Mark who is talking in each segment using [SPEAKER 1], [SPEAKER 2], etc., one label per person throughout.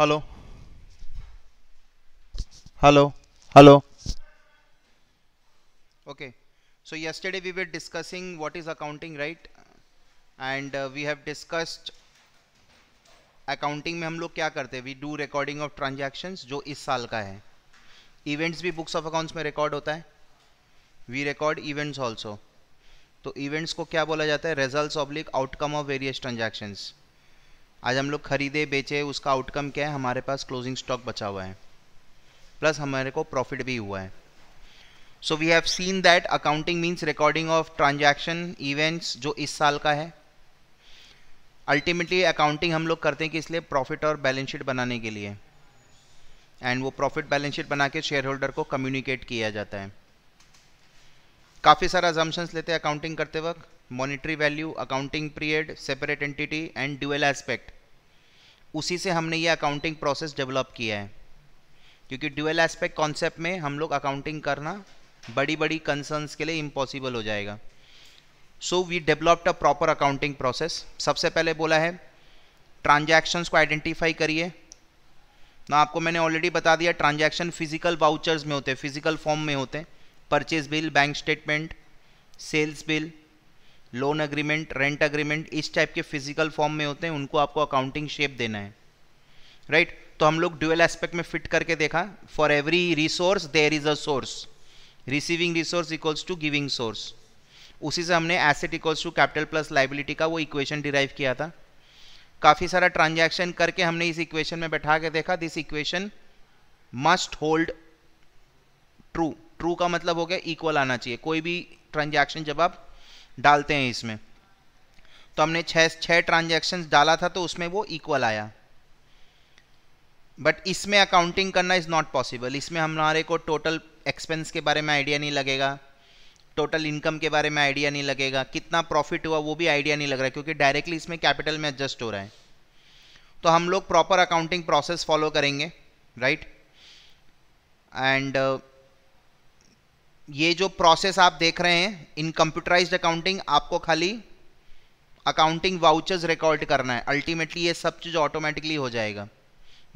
[SPEAKER 1] Hello hello hello okay so yesterday we were discussing what is accounting right and we have discussed accounting में हम लोग क्या करते हैं we do recording of transactions जो इस साल का है इवेंट्स भी बुक्स ऑफ अकाउंट्स में रिकॉर्ड होता है वी रिकॉर्ड इवेंट्स आल्सो तो इवेंट्स को क्या बोला जाता है results oblique outcome of various transactions आज हम लोग खरीदे बेचे उसका आउटकम क्या है हमारे पास क्लोजिंग स्टॉक बचा हुआ है प्लस हमारे को प्रॉफिट भी हुआ है so we have seen that accounting means recording of transaction events जो इस साल का है अल्टीमेटली अकाउंटिंग हम लोग करते हैं कि इसलिए प्रॉफिट और बैलेंस शीट बनाने के लिए एंड वो प्रॉफिट बैलेंस शीट बना के शेयर होल्डर को कम्युनिकेट किया जाता है काफ़ी सारा जम्पन्स लेते हैं अकाउंटिंग करते वक्त monetary value accounting period separate entity and dual aspect उसी से हमने ये अकाउंटिंग प्रोसेस डेवलप किया है क्योंकि ड्यूएल एस्पेक्ट कॉन्सेप्ट में हम लोग अकाउंटिंग करना बड़ी बड़ी कंसर्न्स के लिए इम्पॉसिबल हो जाएगा so we developed a proper accounting process सबसे पहले बोला है ट्रांजैक्शंस को आइडेंटिफाई करिए ना आपको मैंने ऑलरेडी बता दिया ट्रांजैक्शन फिजिकल वाउचर्स में होते हैं फिजिकल फॉर्म में होते हैं purchase bill bank statement sales bill loan agreement rent agreement इस टाइप के फिजिकल फॉर्म में होते हैं उनको आपको अकाउंटिंग शेप देना है राइट right? तो हम लोग ड्यूएल एस्पेक्ट में फिट करके देखा for every resource there is a source receiving resource equals to giving source उसी से हमने asset equals to capital plus liability का वो इक्वेशन डिराइव किया था काफ़ी सारा ट्रांजैक्शन करके हमने इस इक्वेशन में बैठा के देखा this equation must hold true true का मतलब हो गया इक्वल आना चाहिए कोई भी ट्रांजैक्शन जब आप डालते हैं इसमें तो हमने छः छः ट्रांजेक्शन डाला था तो उसमें वो इक्वल आया बट इसमें अकाउंटिंग करना इज़ नॉट पॉसिबल इसमें हमारे को टोटल एक्सपेंस के बारे में आइडिया नहीं लगेगा टोटल इनकम के बारे में आइडिया नहीं लगेगा कितना प्रॉफिट हुआ वो भी आइडिया नहीं लग रहा है क्योंकि डायरेक्टली इसमें कैपिटल में एडजस्ट हो रहा है तो हम लोग प्रॉपर अकाउंटिंग प्रोसेस फॉलो करेंगे राइट एंड ये जो प्रोसेस आप देख रहे हैं इन कंप्यूटराइज्ड अकाउंटिंग आपको खाली अकाउंटिंग वाउचर्स रिकॉर्ड करना है अल्टीमेटली ये सब चीज़ ऑटोमेटिकली हो जाएगा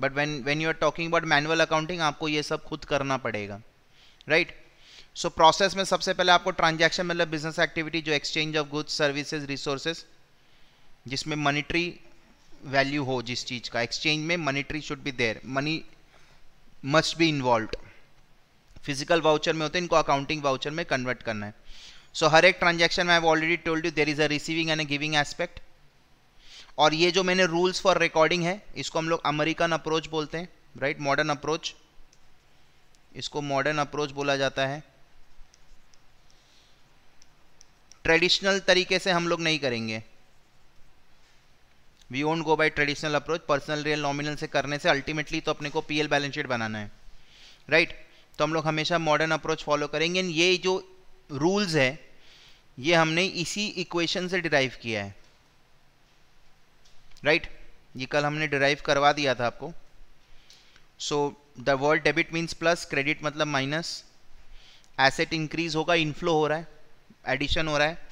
[SPEAKER 1] but when when you are talking about manual accounting आपको ये सब खुद करना पड़ेगा राइट सो प्रोसेस में सबसे पहले आपको ट्रांजेक्शन मतलब बिजनेस एक्टिविटी जो exchange of goods services resources जिसमें मनीटरी वैल्यू हो जिस चीज़ का एक्सचेंज में monetary should be there money must be involve physical voucher में होते हैं इनको अकाउंटिंग वाउचर में कन्वर्ट करना है सो so, हर एक ट्रांजेक्शन में I already told you there is a receiving and giving aspect और ये जो मैंने रूल्स फॉर रिकॉर्डिंग है इसको हम लोग अमेरिकन अप्रोच बोलते हैं राइट मॉडर्न अप्रोच इसको मॉडर्न अप्रोच बोला जाता है ट्रेडिशनल तरीके से हम लोग नहीं करेंगे we won't go by traditional approach personal real nominal से करने से अल्टीमेटली तो अपने को पीएल बैलेंस शीट बनाना है राइट right? तो हम लोग हमेशा मॉडर्न अप्रोच फॉलो करेंगे ये जो रूल्स है ये हमने इसी इक्वेशन से डिराइव किया है राइट right? ये कल हमने डिराइव करवा दिया था आपको so the word debit means plus credit मतलब माइनस एसेट इंक्रीज होगा इनफ्लो हो रहा है एडिशन हो रहा है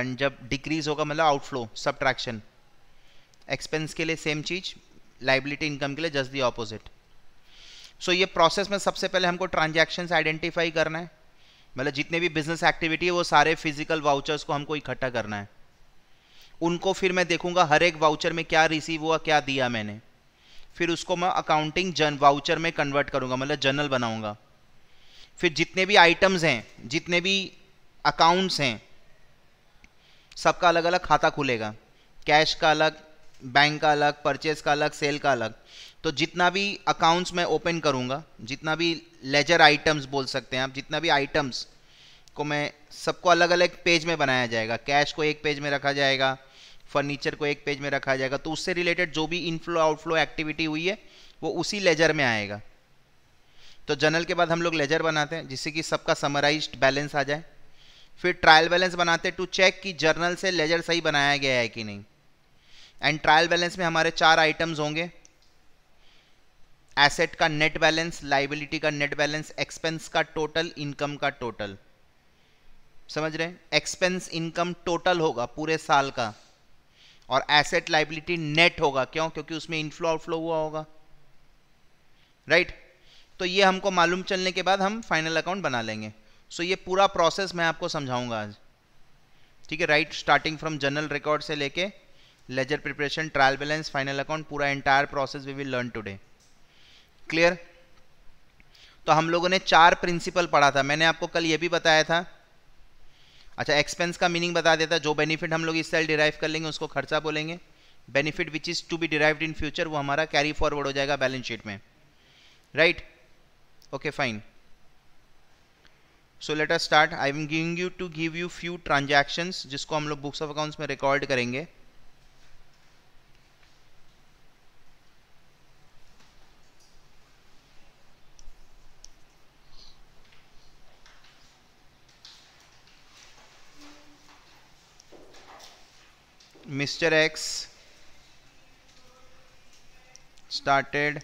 [SPEAKER 1] एंड जब डिक्रीज होगा मतलब आउटफ्लो सब्ट्रैक्शन एक्सपेंस के लिए सेम चीज़ लाइबिलिटी इनकम के लिए just the opposite so so, ये प्रोसेस में सबसे पहले हमको ट्रांजेक्शन आइडेंटिफाई करना है मतलब जितने भी बिजनेस एक्टिविटी है वो सारे फिजिकल वाउचर्स को हमको इकट्ठा करना है उनको फिर मैं देखूंगा हर एक वाउचर में क्या रिसीव हुआ क्या दिया मैंने फिर उसको मैं अकाउंटिंग जन वाउचर में कन्वर्ट करूंगा मतलब जर्नल बनाऊंगा फिर जितने भी आइटम्स हैं जितने भी अकाउंट्स हैं सबका अलग अलग खाता खुलेगा कैश का अलग बैंक का अलग परचेज का अलग सेल का अलग तो जितना भी अकाउंट्स मैं ओपन करूँगा जितना भी लेजर आइटम्स बोल सकते हैं आप जितना भी आइटम्स को मैं सबको अलग अलग पेज में बनाया जाएगा कैश को एक पेज में रखा जाएगा फर्नीचर को एक पेज में रखा जाएगा तो उससे रिलेटेड जो भी इनफ्लो आउटफ्लो एक्टिविटी हुई है वो उसी लेजर में आएगा तो जनरल के बाद हम लोग लेजर बनाते हैं जिससे कि सबका समराइज बैलेंस आ जाए फिर ट्रायल बैलेंस बनाते टू चेक कि जर्नल से लेजर सही बनाया गया है कि नहीं एंड ट्रायल बैलेंस में हमारे चार आइटम्स होंगे एसेट का नेट बैलेंस लाइबिलिटी का नेट बैलेंस एक्सपेंस का टोटल इनकम का टोटल समझ रहे हैं एक्सपेंस इनकम टोटल होगा पूरे साल का और एसेट लाइबिलिटी नेट होगा क्यों क्योंकि उसमें इनफ्लो आउटफ्लो हुआ होगा राइट right? तो ये हमको मालूम चलने के बाद हम फाइनल अकाउंट बना लेंगे सो so ये पूरा प्रोसेस मैं आपको समझाऊंगा आज ठीक है right starting from journal record से लेके ledger preparation trial balance final account पूरा entire process we will learn today clear तो हम लोगों ने चार प्रिंसिपल पढ़ा था मैंने आपको कल ये भी बताया था अच्छा एक्सपेंस का मीनिंग बता देता जो बेनिफिट हम लोग इस साल डिराइव कर लेंगे उसको खर्चा बोलेंगे benefit which is to be derived in future वो हमारा कैरी फॉरवर्ड हो जाएगा बैलेंस शीट में right okay fine so let us start I am giving you to give you few transaction जिसको हम लोग बुक्स ऑफ अकाउंट्स में record करेंगे Mr. X started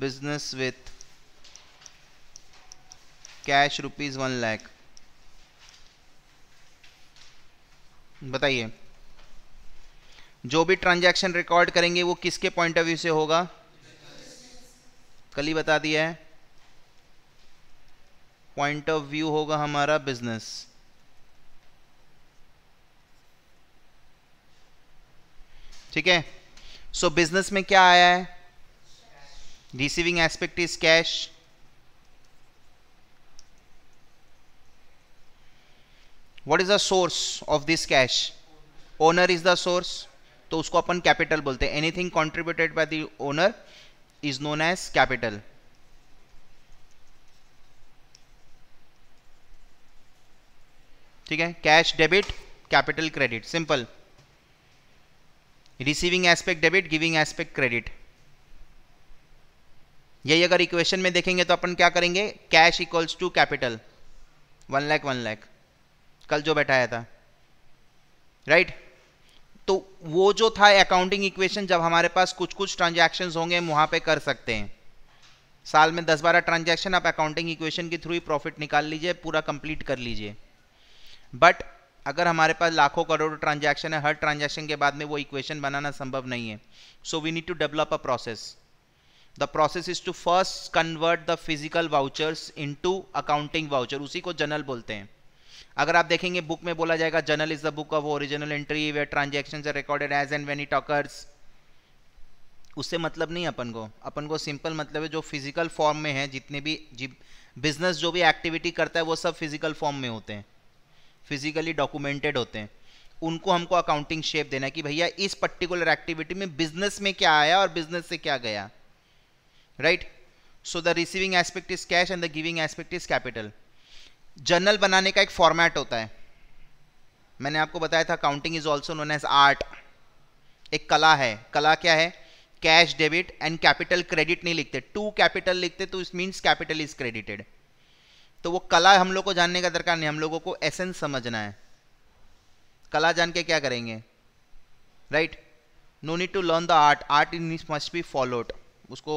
[SPEAKER 1] business with cash rupees one lakh बताइए जो भी transaction record करेंगे वो किसके पॉइंट ऑफ व्यू से होगा कल ही बता दिया है पॉइंट ऑफ व्यू होगा हमारा बिजनेस ठीक है सो बिजनेस में क्या आया है receiving aspect is cash what is the source of this cash owner is the source तो उसको अपन कैपिटल बोलते हैं anything contributed by the owner is known as capital ठीक है cash debit capital credit simple receiving aspect debit giving aspect credit यही अगर equation में देखेंगे तो अपन क्या करेंगे cash equals to capital one lakh one lakh कल जो बैठाया था राइट right? तो वो जो था अकाउंटिंग इक्वेशन जब हमारे पास कुछ कुछ ट्रांजैक्शंस होंगे वहां पे कर सकते हैं साल में दस बारह ट्रांजैक्शन आप अकाउंटिंग इक्वेशन के थ्रू ही प्रॉफिट निकाल लीजिए पूरा कंप्लीट कर लीजिए बट अगर हमारे पास लाखों करोड़ ट्रांजैक्शन है हर ट्रांजैक्शन के बाद में वो इक्वेशन बनाना संभव नहीं है so we need to develop a process the process is to first convert the physical vouchers into accounting voucher उसी को जनरल बोलते हैं अगर आप देखेंगे बुक में बोला जाएगा journal is the book of original entry way transaction are recorded as and when it occurs उससे मतलब नहीं अपन को अपन को सिंपल मतलब है जो फिजिकल फॉर्म में है जितने भी बिजनेस जो भी एक्टिविटी करता है वो सब फिजिकल फॉर्म में होते हैं फिजिकली डॉक्यूमेंटेड होते हैं उनको हमको अकाउंटिंग शेप देना है कि भैया इस पर्टिकुलर एक्टिविटी में बिजनेस में क्या आया और बिजनेस से क्या गया right so the receiving aspect is cash and the giving aspect is capital journal बनाने का एक फॉर्मेट होता है मैंने आपको बताया था accounting is also known as art एक कला है कला क्या है cash debit and capital credit नहीं लिखते टू कैपिटल लिखते तो it means capital is credited तो वो कला हम लोग को जानने का दरकार नहीं हम लोगों को एसेंस समझना है कला जान के क्या करेंगे right no need to learn the art art in must be followed उसको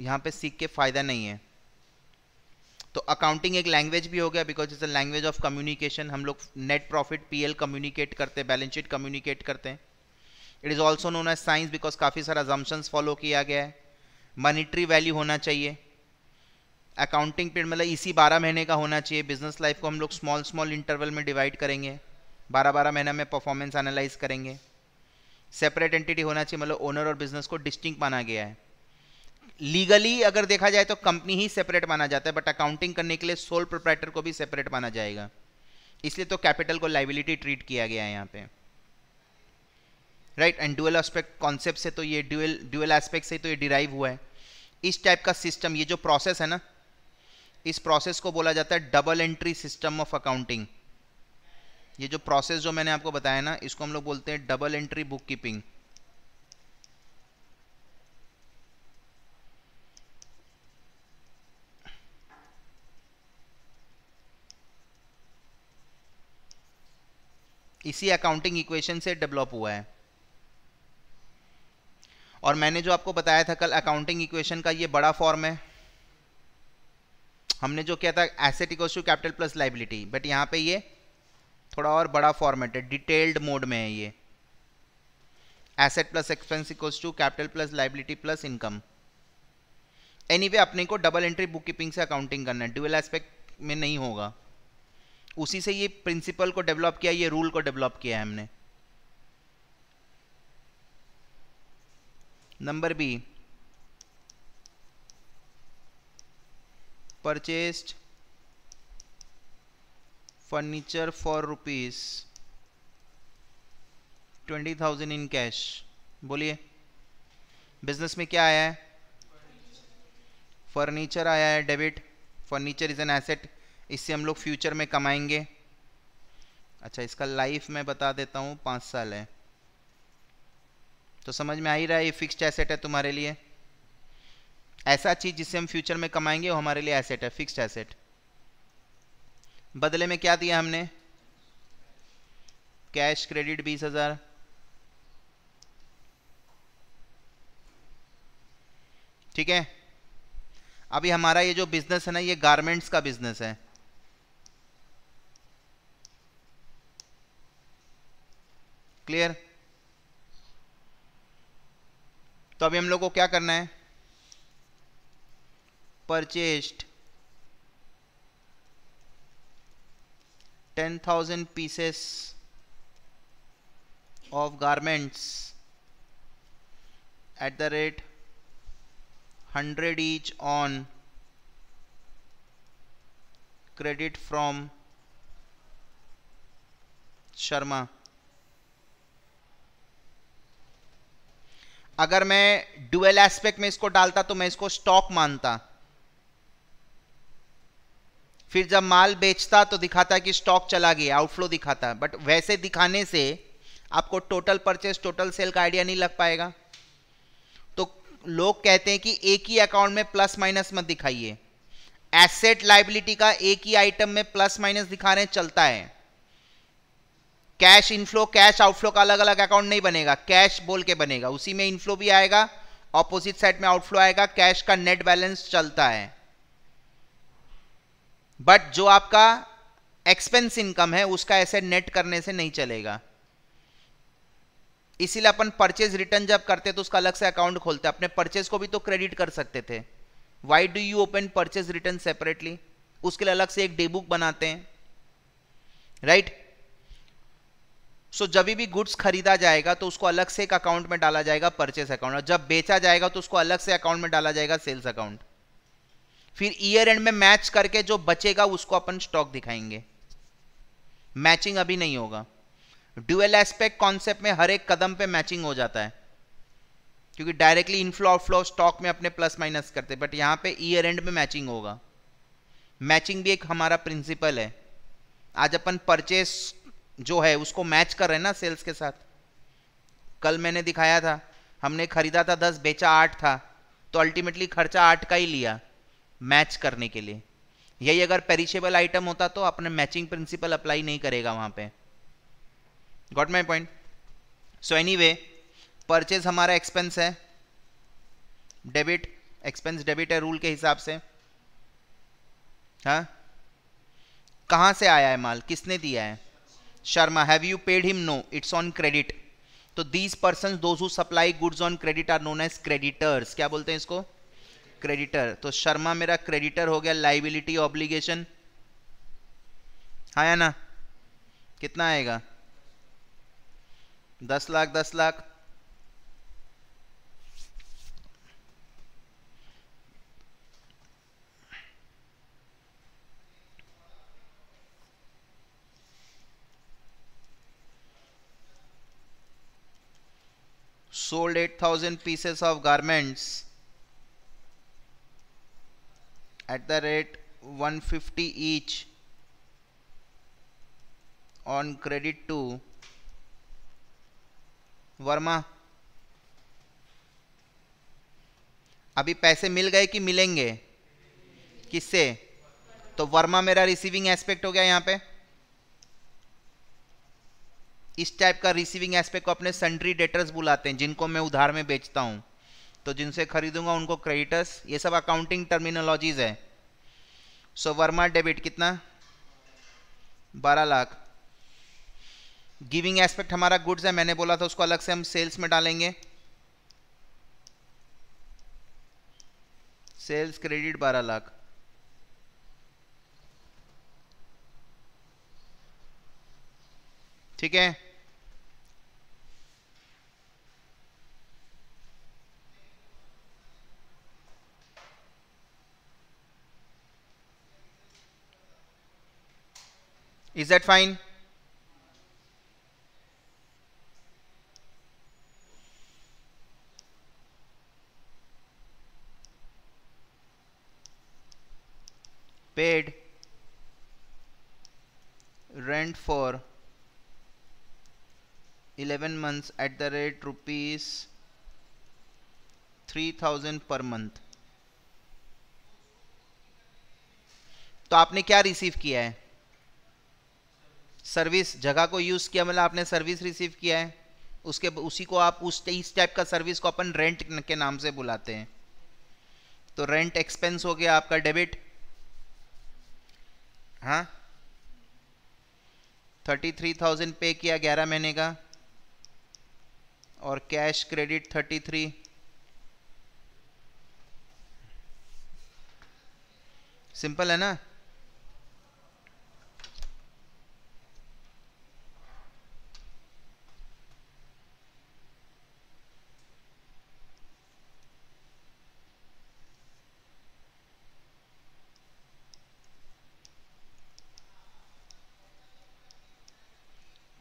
[SPEAKER 1] यहाँ पे सीख के फ़ायदा नहीं है तो अकाउंटिंग एक लैंग्वेज भी हो गया because it's a language of communication हम लोग नेट प्रॉफिट पीएल कम्युनिकेट करते हैं बैलेंस शीट कम्युनिकेट करते हैं it is also known as science because काफ़ी सारा जम्पन्स फॉलो किया गया है मनीटरी वैल्यू होना चाहिए अकाउंटिंग पीरियड मतलब इसी बारह महीने का होना चाहिए बिजनेस लाइफ को हम लोग स्मॉल स्मॉल इंटरवल में डिवाइड करेंगे बारह बारह महीना में परफॉर्मेंस एनालाइज करेंगे सेपरेट एंटिटी होना चाहिए मतलब ओनर और बिजनेस को डिस्टिंग माना गया है लीगली अगर देखा जाए तो कंपनी ही सेपरेट माना जाता है बट अकाउंटिंग करने के लिए सोल प्रोप्राइटर को भी सेपरेट माना जाएगा इसलिए तो कैपिटल को लाइबिलिटी ट्रीट किया गया है यहाँ पे right and dual aspect concept से तो ये डुअल डुअल एस्पेक्ट से तो ये डिराइव हुआ है इस टाइप का सिस्टम ये जो प्रोसेस है ना इस प्रोसेस को बोला जाता है double entry system of accounting ये जो प्रोसेस जो मैंने आपको बताया ना इसको हम लोग बोलते हैं डबल एंट्री बुक कीपिंग इसी अकाउंटिंग इक्वेशन से डेवलप हुआ है और मैंने जो आपको बताया था कल अकाउंटिंग इक्वेशन का ये बड़ा फॉर्म है हमने जो किया था asset equals to capital plus liability but यहाँ पे ये थोड़ा और बड़ा फॉर्मेट है डिटेल्ड मोड में है ये asset plus expense equals to capital plus liability plus income एनी अपने को डबल एंट्री बुक कीपिंग से अकाउंटिंग करना है डुअल एस्पेक्ट में नहीं होगा उसी से ये प्रिंसिपल को डेवलप किया ये रूल को डेवलप किया है हमने number B purchased furniture for rupees twenty thousand in cash बोलिए बिजनेस में क्या आया है फर्नीचर आया है debit furniture is an asset इससे हम लोग फ्यूचर में कमाएंगे अच्छा इसका लाइफ मैं बता देता हूँ पाँच साल है तो समझ में आ ही रहा है ये फिक्स्ड एसेट है तुम्हारे लिए ऐसा चीज़ जिससे हम फ्यूचर में कमाएंगे वो हमारे लिए एसेट है फिक्स्ड एसेट बदले में क्या दिया हमने कैश क्रेडिट बीस हज़ार ठीक है अभी हमारा ये जो बिजनेस है ना ये गारमेंट्स का बिजनेस है क्लियर तो अभी हम लोग को क्या करना है purchased 10,000 pieces of garments at the rate 100 each on credit from sharma अगर मैं डुअल एस्पेक्ट में इसको डालता तो मैं इसको स्टॉक मानता फिर जब माल बेचता तो दिखाता है कि स्टॉक चला गया आउटफ्लो दिखाता है बट वैसे दिखाने से आपको टोटल परचेस टोटल सेल का आइडिया नहीं लग पाएगा तो लोग कहते हैं कि एक ही अकाउंट में प्लस माइनस मत दिखाइए एसेट लाइबिलिटी का एक ही आइटम में प्लस माइनस दिखा रहे हैं चलता है कैश इनफ्लो कैश आउटफ्लो का अलग अलग अकाउंट नहीं बनेगा कैश बोल के बनेगा उसी में इनफ्लो भी आएगा ऑपोजिट साइड में आउटफ्लो आएगा कैश का नेट बैलेंस चलता है बट जो आपका एक्सपेंस इनकम है उसका ऐसे नेट करने से नहीं चलेगा इसीलिए अपन परचेज रिटर्न जब करते तो उसका अलग से अकाउंट खोलते अपने परचेज को भी तो क्रेडिट कर सकते थे why do you open purchase return separately उसके लिए अलग से एक डेबुक बनाते हैं राइट सो जब भी गुड्स खरीदा जाएगा तो उसको अलग से एक अकाउंट में डाला जाएगा परचेस अकाउंट और जब बेचा जाएगा तो उसको अलग से अकाउंट में डाला जाएगा सेल्स अकाउंट फिर ईयर एंड में मैच करके जो बचेगा उसको अपन स्टॉक दिखाएंगे मैचिंग अभी नहीं होगा ड्यूएल एस्पेक्ट कॉन्सेप्ट में हर एक कदम पे मैचिंग हो जाता है क्योंकि डायरेक्टली इनफ्लो आउटफ्लो स्टॉक में अपने प्लस माइनस करते बट यहाँ पे ईयर एंड में मैचिंग होगा मैचिंग भी एक हमारा प्रिंसिपल है आज अपन परचेस जो है उसको मैच कर रहे हैं ना सेल्स के साथ कल मैंने दिखाया था हमने खरीदा था दस बेचा आठ था तो अल्टीमेटली खर्चा आठ का ही लिया मैच करने के लिए यही अगर पेरिशेबल आइटम होता तो अपने मैचिंग प्रिंसिपल अप्लाई नहीं करेगा वहां पे got my point so anyway purchase हमारा एक्सपेंस है डेबिट एक्सपेंस डेबिट है रूल के हिसाब से हाँ कहाँ से आया है माल किसने दिया है Sharma have you paid him no it's on credit तो these person those who supply goods on credit are known as creditors क्या बोलते हैं इसको क्रेडिटर तो शर्मा मेरा क्रेडिटर हो गया लाइबिलिटी ऑब्लिगेशन आया ना कितना आएगा दस लाख दस lakh sold 8000 pieces of garments at the rate 150 each on credit to Verma अभी पैसे मिल गए कि मिलेंगे किससे तो वर्मा मेरा रिसीविंग एस्पेक्ट हो गया यहाँ पे इस टाइप का रिसीविंग एस्पेक्ट को अपने सन्ड्री डेटर्स बुलाते हैं जिनको मैं उधार में बेचता हूँ तो जिनसे खरीदूंगा उनको क्रेडिटर्स ये सब अकाउंटिंग टर्मिनोलॉजीज है सो वर्मा डेबिट कितना बारह लाख गिविंग एस्पेक्ट हमारा गुड्स है मैंने बोला था उसको अलग से हम सेल्स में डालेंगे सेल्स क्रेडिट बारह लाख ठीक है Is that fine? Paid rent for 11 months at the rate rupees 3000 per month तो आपने क्या रिसीव किया है सर्विस जगह को यूज़ किया मतलब आपने सर्विस रिसीव किया है उसके उसी को आप उस इस टाइप का सर्विस को अपन रेंट के नाम से बुलाते हैं तो रेंट एक्सपेंस हो गया आपका डेबिट हाँ थर्टी थ्री थाउजेंड पे किया ग्यारह महीने का और cash credit thirty three simple है ना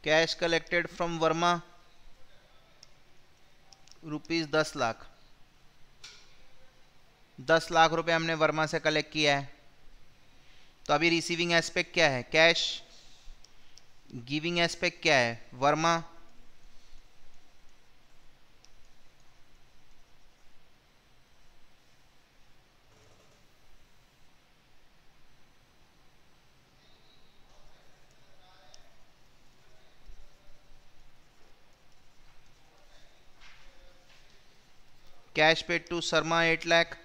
[SPEAKER 1] cash collected from Verma rupees दस लाख दस लाख रुपए हमने वर्मा से कलेक्ट किया है तो अभी रिसीविंग एस्पेक्ट क्या है कैश गिविंग एस्पेक्ट क्या है Verma cash paid to Sharma eight lakh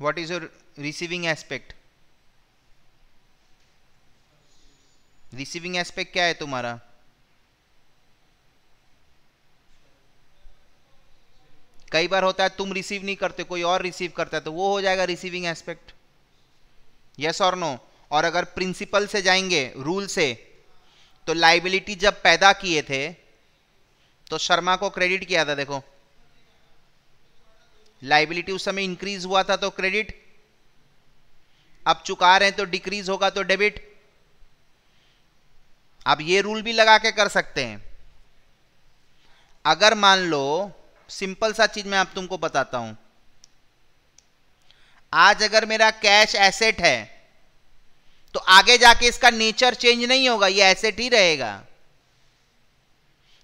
[SPEAKER 1] what is your receiving aspect receiving aspect क्या है तुम्हारा कई बार होता है तुम रिसीव नहीं करते कोई और रिसीव करता है तो वो हो जाएगा रिसीविंग एस्पेक्ट यस और नो और अगर प्रिंसिपल से जाएंगे रूल से तो लाइबिलिटी जब पैदा किए थे तो शर्मा को क्रेडिट किया था देखो लाइबिलिटी उस समय इंक्रीज हुआ था तो क्रेडिट अब चुका रहे हैं तो डिक्रीज होगा तो डेबिट आप ये रूल भी लगा के कर सकते हैं अगर मान लो सिंपल सा चीज मैं आप तुमको बताता हूं आज अगर मेरा कैश एसेट है तो आगे जाके इसका नेचर चेंज नहीं होगा ये एसेट ही रहेगा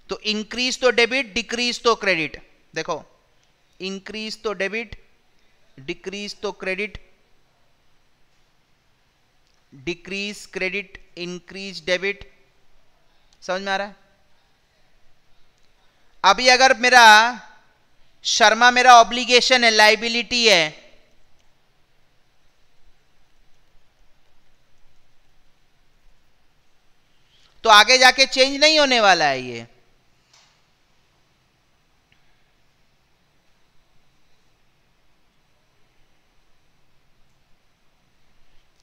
[SPEAKER 1] तो इंक्रीज तो डेबिट डिक्रीज तो क्रेडिट देखो इंक्रीज तो डेबिट डिक्रीज तो credit decrease credit increase debit समझ में आ रहा है अभी अगर मेरा शर्मा मेरा ऑब्लिगेशन है लाइबिलिटी है तो आगे जाके चेंज नहीं होने वाला है ये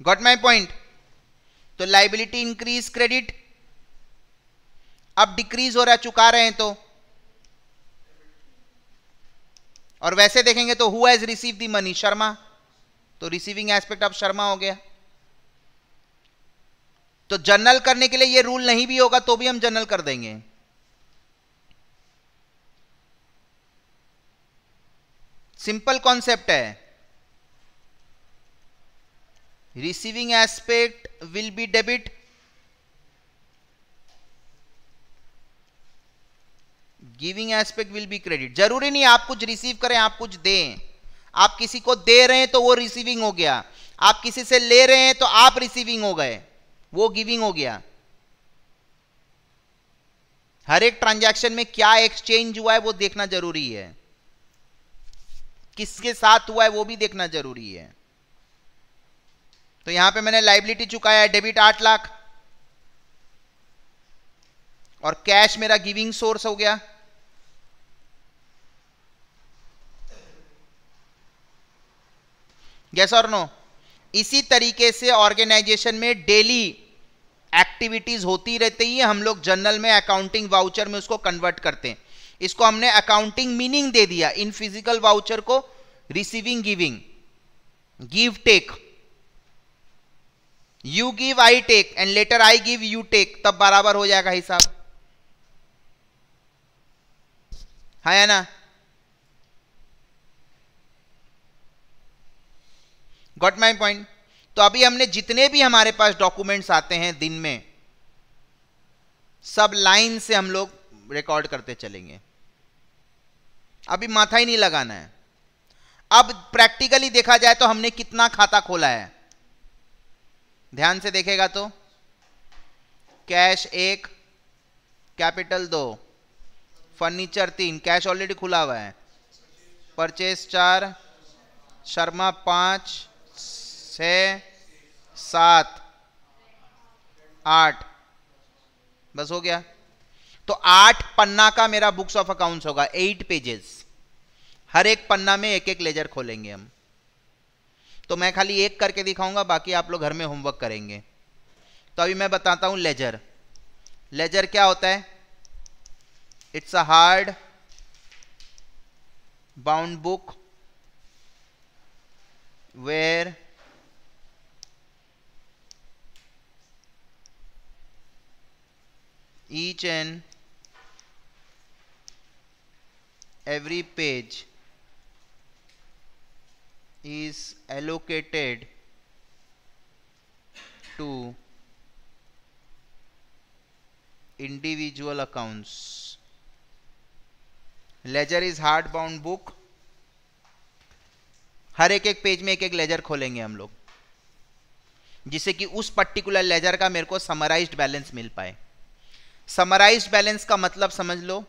[SPEAKER 1] गॉट माई पॉइंट तो लाइबिलिटी इंक्रीज क्रेडिट अब डिक्रीज हो रहा चुका रहे हैं तो और वैसे देखेंगे तो who has receive the money Sharma तो रिसीविंग एस्पेक्ट ऑफ शर्मा हो गया तो जनरल करने के लिए ये रूल नहीं भी होगा तो भी हम जनरल कर देंगे सिंपल कॉन्सेप्ट है receiving aspect will be debit giving aspect will be credit जरूरी नहीं आप कुछ रिसीव करें आप कुछ दें आप किसी को दे रहे हैं तो वो रिसीविंग हो गया आप किसी से ले रहे हैं तो आप रिसीविंग हो गए वो गिविंग हो गया हर एक ट्रांजैक्शन में क्या एक्सचेंज हुआ है वो देखना जरूरी है किसके साथ हुआ है वो भी देखना जरूरी है तो यहां पे मैंने लाइबिलिटी चुकाया डेबिट आठ लाख और कैश मेरा गिविंग सोर्स हो गया यस और नो इसी तरीके से ऑर्गेनाइजेशन में डेली एक्टिविटीज होती रहती है हम लोग जर्नल में अकाउंटिंग वाउचर में उसको कन्वर्ट करते हैं इसको हमने अकाउंटिंग मीनिंग दे दिया इन फिजिकल वाउचर को receiving giving give take you give I take and later I give you take तब बराबर हो जाएगा हिसाब है या ना गॉट माई पॉइंट तो अभी हमने जितने भी हमारे पास डॉक्यूमेंट्स आते हैं दिन में सब लाइन से हम लोग रिकॉर्ड करते चलेंगे अभी माथा ही नहीं लगाना है अब प्रैक्टिकली देखा जाए तो हमने कितना खाता खोला है ध्यान से देखेगा तो कैश एक कैपिटल दो फर्नीचर तीन कैश ऑलरेडी खुला हुआ है परचेस चार शर्मा पाँच छ सात आठ बस हो गया तो आठ पन्ना का मेरा बुक्स ऑफ अकाउंट्स होगा एट पेजेस हर एक पन्ना में एक एक लेजर खोलेंगे हम तो मैं खाली एक करके दिखाऊंगा बाकी आप लोग घर में होमवर्क करेंगे तो अभी मैं बताता हूँ लेजर लेजर क्या होता है it's a hard bound book where each and every page is allocated to individual accounts. Ledger is hard bound book हर एक एक पेज में एक एक लेजर खोलेंगे हम लोग जिससे कि उस पर्टिकुलर लेजर का मेरे को समराइज्ड बैलेंस मिल पाए समराइज बैलेंस का मतलब समझ लो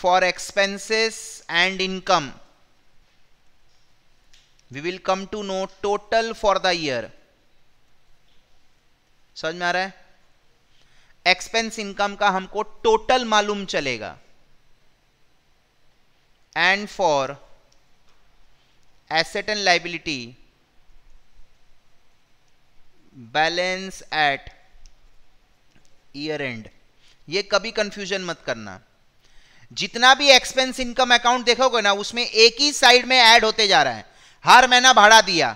[SPEAKER 1] for expenses and income we will come to know total for the year समझ में आ रहा है एक्सपेंस इनकम का हमको टोटल मालूम चलेगा and for asset and liability balance at year end ये कभी कंफ्यूजन मत करना जितना भी एक्सपेंस इनकम अकाउंट देखोगे ना उसमें एक ही साइड में ऐड होते जा रहा है हर महीना भाड़ा दिया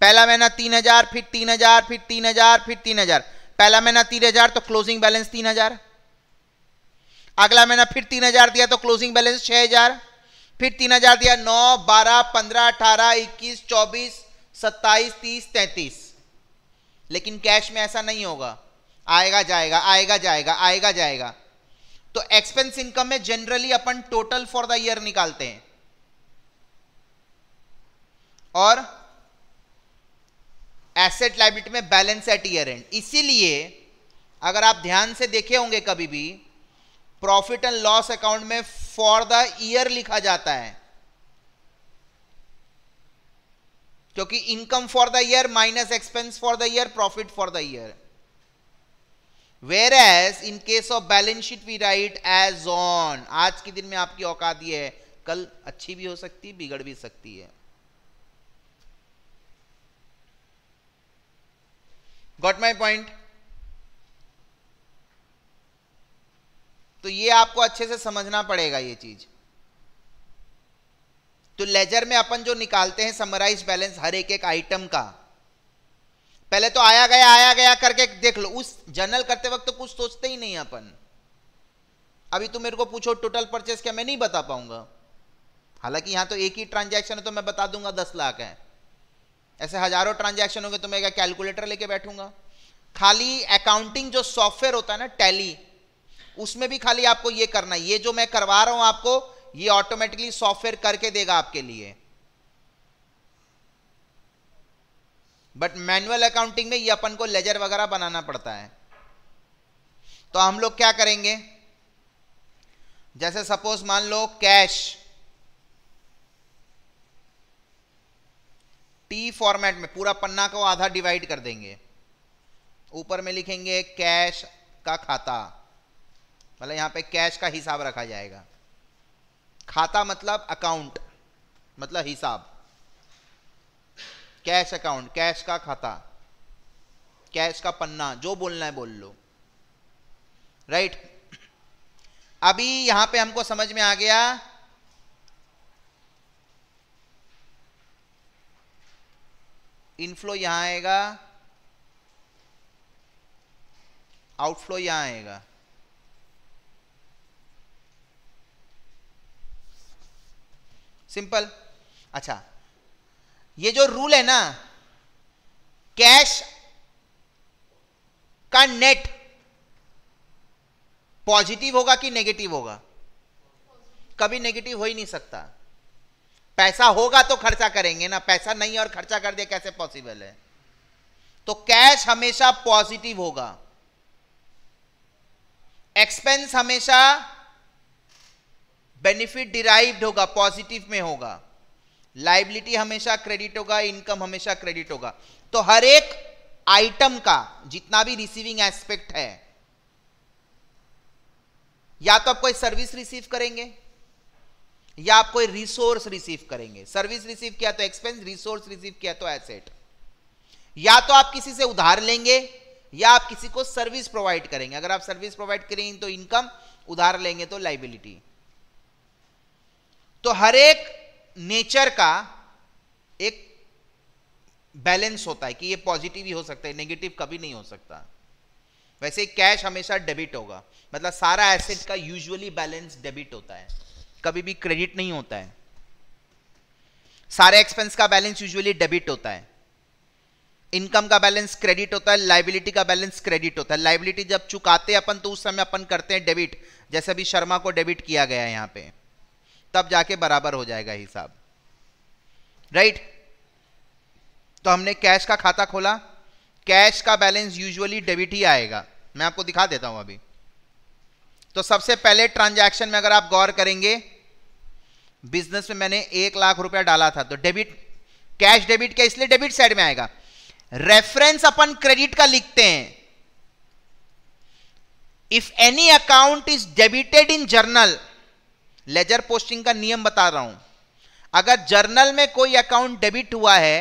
[SPEAKER 1] पहला महीना तीन हजार फिर तीन हजार फिर तीन हजार फिर तीन हजार पहला महीना तीन हजार तो क्लोजिंग बैलेंस तीन हजार अगला महीना फिर तीन हजार दिया तो क्लोजिंग बैलेंस छह हजार फिर तीन हजार दिया नौ बारह पंद्रह अठारह इक्कीस चौबीस सत्ताईस तीस तैंतीस लेकिन कैश में ऐसा नहीं होगा आएगा जाएगा आएगा जाएगा आएगा जाएगा तो एक्सपेंस इनकम में जनरली अपन टोटल फॉर द ईयर निकालते हैं और एसेट लाइबिलिटी में बैलेंस एट ईयर एंड इसीलिए अगर आप ध्यान से देखे होंगे कभी भी प्रॉफिट एंड लॉस अकाउंट में फॉर द ईयर लिखा जाता है क्योंकि income for the year minus expense for the year profit for the year whereas in case of balance sheet we write as on आज के दिन में आपकी औकात यह है कल अच्छी भी हो सकती है बिगड़ भी सकती है गॉट माई पॉइंट तो ये आपको अच्छे से समझना पड़ेगा ये चीज तो लेजर में अपन जो निकालते हैं समराइज बैलेंस हर एक एक आइटम का पहले तो आया गया आया गया करके देख लो उस जर्नल करते वक्त तो कुछ सोचते ही नहीं अपन अभी तुम तो मेरे को पूछो टोटल परचेस क्या मैं नहीं बता पाऊंगा हालांकि यहां तो एक ही ट्रांजैक्शन है तो मैं बता दूंगा दस लाख है ऐसे हजारों ट्रांजैक्शन होंगे तो मैं क्या कैलकुलेटर लेके बैठूंगा खाली अकाउंटिंग जो सॉफ्टवेयर होता है ना टैली उसमें भी खाली आपको ये करना है ये जो मैं करवा रहा हूं आपको ये ऑटोमेटिकली सॉफ्टवेयर करके देगा आपके लिए बट मैनुअल अकाउंटिंग में ये अपन को लेजर वगैरह बनाना पड़ता है तो हम लोग क्या करेंगे जैसे सपोज मान लो कैश टी फॉर्मेट में पूरा पन्ना को आधा डिवाइड कर देंगे ऊपर में लिखेंगे कैश का खाता मतलब यहां पे कैश का हिसाब रखा जाएगा खाता मतलब अकाउंट मतलब हिसाब कैश अकाउंट कैश का खाता कैश का पन्ना जो बोलना है बोल लो राइट right? अभी यहां पे हमको समझ में आ गया इनफ्लो यहां आएगा आउटफ्लो यहां आएगा सिंपल अच्छा ये जो रूल है ना कैश का नेट पॉजिटिव होगा कि नेगेटिव होगा कभी नेगेटिव हो ही नहीं सकता पैसा होगा तो खर्चा करेंगे ना पैसा नहीं और खर्चा कर दे कैसे पॉसिबल है तो कैश हमेशा पॉजिटिव होगा एक्सपेंस हमेशा बेनिफिट डिराइव्ड होगा पॉजिटिव में होगा लाइबिलिटी हमेशा क्रेडिट होगा इनकम हमेशा क्रेडिट होगा तो हर एक आइटम का जितना भी रिसीविंग एस्पेक्ट है या तो आप कोई सर्विस रिसीव करेंगे या आप कोई रिसोर्स रिसीव करेंगे सर्विस रिसीव किया तो एक्सपेंस रिसोर्स रिसीव किया तो एसेट या तो आप किसी से उधार लेंगे या आप किसी को सर्विस प्रोवाइड करेंगे अगर आप सर्विस प्रोवाइड करेंगे तो इनकम उधार लेंगे तो लाइबिलिटी तो हर एक नेचर का एक बैलेंस होता है कि ये पॉजिटिव ही हो सकता है नेगेटिव कभी नहीं हो सकता वैसे कैश हमेशा डेबिट होगा मतलब सारा एसेट का यूजुअली बैलेंस डेबिट होता है कभी भी क्रेडिट नहीं होता है सारे एक्सपेंस का बैलेंस यूजुअली डेबिट होता है इनकम का बैलेंस क्रेडिट होता है लाइबिलिटी का बैलेंस क्रेडिट होता है लाइबिलिटी जब चुकाते हैं अपन तो उस समय अपन करते हैं डेबिट जैसे अभी शर्मा को डेबिट किया गया है पर पे तब जाके बराबर हो जाएगा हिसाब राइट तो हमने कैश का खाता खोला कैश का बैलेंस यूजुअली डेबिट ही आएगा मैं आपको दिखा देता हूं अभी तो सबसे पहले ट्रांजैक्शन में अगर आप गौर करेंगे बिजनेस में मैंने एक लाख रुपया डाला था तो डेबिट कैश डेबिट क्या इसलिए डेबिट साइड में आएगा रेफरेंस अपन क्रेडिट का लिखते हैं if any account is debited in journal ledger posting का नियम बता रहा हूं अगर जर्नल में कोई अकाउंट डेबिट हुआ है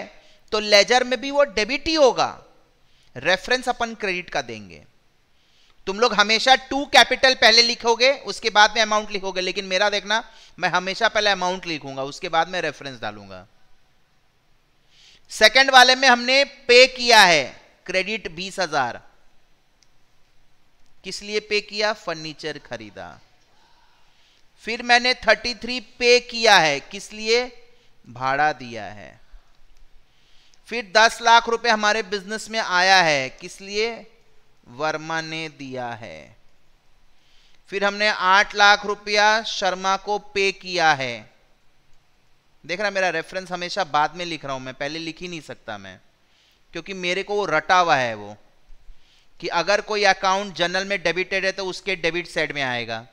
[SPEAKER 1] तो लेजर में भी वो डेबिट ही होगा रेफरेंस अपन क्रेडिट का देंगे तुम लोग हमेशा टू कैपिटल पहले लिखोगे उसके बाद में अमाउंट लिखोगे लेकिन मेरा देखना मैं हमेशा पहले अमाउंट लिखूंगा उसके बाद में रेफरेंस डालूंगा सेकंड वाले में हमने पे किया है क्रेडिट बीस हजार किस लिए पे किया फर्नीचर खरीदा फिर मैंने थर्टी थ्री पे किया है किस लिए भाड़ा दिया है फिर दस लाख रुपए हमारे बिजनेस में आया है किस लिए वर्मा ने दिया है फिर हमने आठ लाख रुपया शर्मा को पे किया है देख रहा मेरा रेफरेंस हमेशा बाद में लिख रहा हूं मैं पहले लिख ही नहीं सकता मैं क्योंकि मेरे को वो रटा हुआ है वो कि अगर कोई अकाउंट जनरल में डेबिटेड है तो उसके डेबिट साइड में आएगा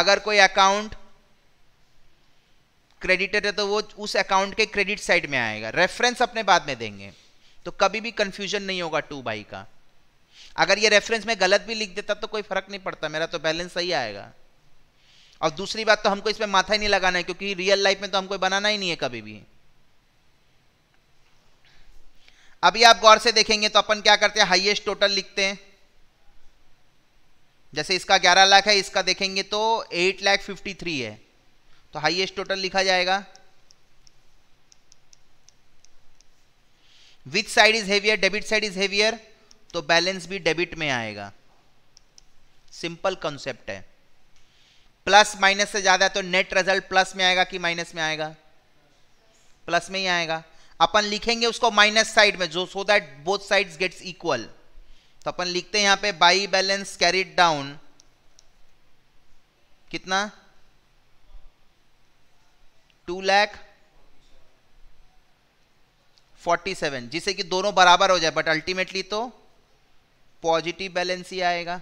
[SPEAKER 1] अगर कोई अकाउंट क्रेडिटेड है तो वो उस अकाउंट के क्रेडिट साइड में आएगा रेफरेंस अपने बाद में देंगे तो कभी भी कंफ्यूजन नहीं होगा टू बाई का अगर ये रेफरेंस में गलत भी लिख देता तो कोई फर्क नहीं पड़ता मेरा तो बैलेंस सही आएगा और दूसरी बात तो हमको इसमें माथा ही नहीं लगाना है क्योंकि रियल लाइफ में तो हमको बनाना ही नहीं है कभी भी अभी आप गौर से देखेंगे तो अपन क्या करते हैं हाईएस्ट टोटल लिखते हैं जैसे इसका 11 लाख है इसका देखेंगे तो एट लाख फिफ्टी थ्री है तो हाईएस्ट टोटल लिखा जाएगा which side is heavier debit side is heavier तो बैलेंस भी डेबिट में आएगा सिंपल कॉन्सेप्ट है प्लस माइनस से ज़्यादा है तो नेट रिजल्ट प्लस में आएगा कि माइनस में आएगा प्लस में ही आएगा अपन लिखेंगे उसको माइनस साइड में जो so that both sides gets equal तो अपन लिखते हैं यहां पे बाई बैलेंस कैरिड डाउन कितना टू लैख फोर्टी सेवन जिससे कि दोनों बराबर हो जाए बट अल्टीमेटली तो पॉजिटिव बैलेंस ही आएगा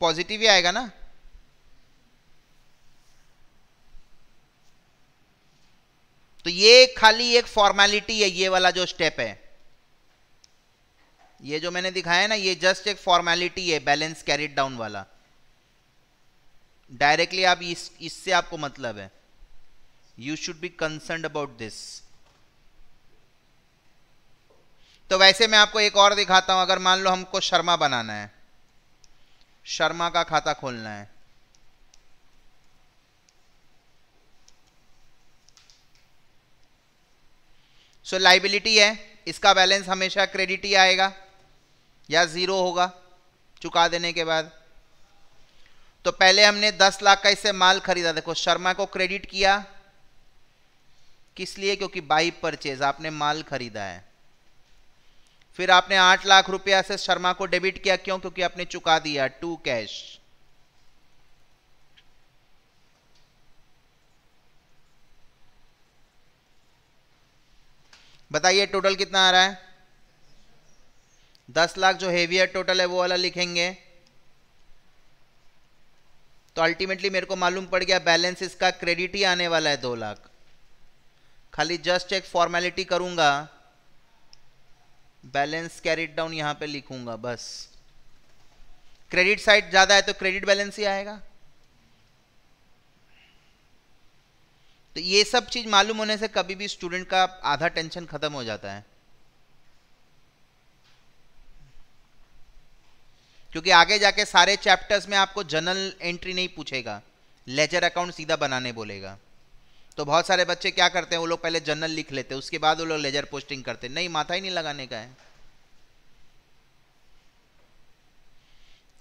[SPEAKER 1] पॉजिटिव ही आएगा ना तो ये खाली एक फॉर्मेलिटी है ये वाला जो स्टेप है ये जो मैंने दिखाया ना ये जस्ट एक फॉर्मेलिटी है बैलेंस कैरिड डाउन वाला डायरेक्टली आप इस इससे आपको मतलब है you should be concern about this तो वैसे मैं आपको एक और दिखाता हूं अगर मान लो हमको शर्मा बनाना है शर्मा का खाता खोलना है सो so, लाइबिलिटी है इसका बैलेंस हमेशा क्रेडिट ही आएगा या ज़ीरो होगा चुका देने के बाद तो पहले हमने 10 लाख का इससे माल खरीदा देखो शर्मा को क्रेडिट किया किस लिए क्योंकि बाई परचेज आपने माल खरीदा है फिर आपने आठ लाख रुपया से शर्मा को डेबिट किया क्यों क्योंकि आपने चुका दिया टू कैश बताइए टोटल कितना आ रहा है दस लाख जो हेवियर टोटल है वो वाला लिखेंगे तो अल्टीमेटली मेरे को मालूम पड़ गया बैलेंस इसका क्रेडिट ही आने वाला है दो लाख खाली जस्ट एक फॉर्मेलिटी करूंगा बैलेंस कैरिड डाउन यहां पे लिखूंगा बस क्रेडिट साइड ज्यादा है तो क्रेडिट बैलेंस ही आएगा तो ये सब चीज मालूम होने से कभी भी स्टूडेंट का आधा टेंशन खत्म हो जाता है क्योंकि आगे जाके सारे चैप्टर्स में आपको जनरल एंट्री नहीं पूछेगा लेजर अकाउंट सीधा बनाने बोलेगा तो बहुत सारे बच्चे क्या करते हैं वो लोग पहले जर्नल लिख लेते हैं उसके बाद वो लोग लेजर पोस्टिंग करते हैं नहीं माथा ही नहीं लगाने का है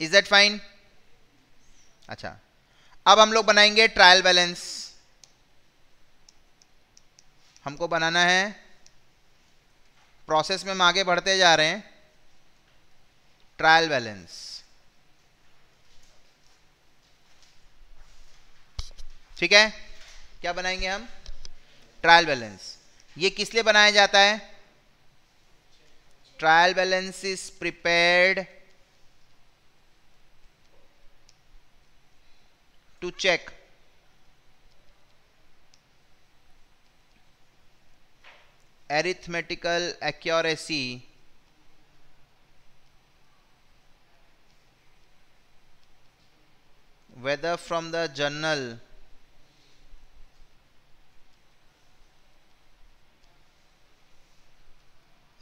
[SPEAKER 1] इज दैट फाइन अच्छा अब हम लोग बनाएंगे ट्रायल बैलेंस हमको बनाना है प्रोसेस में हम आगे बढ़ते जा रहे हैं ट्रायल बैलेंस ठीक है क्या बनाएंगे हम ट्रायल बैलेंस ये किस लिए बनाया जाता है trial balance is prepared to check arithmetical accuracy whether from the journal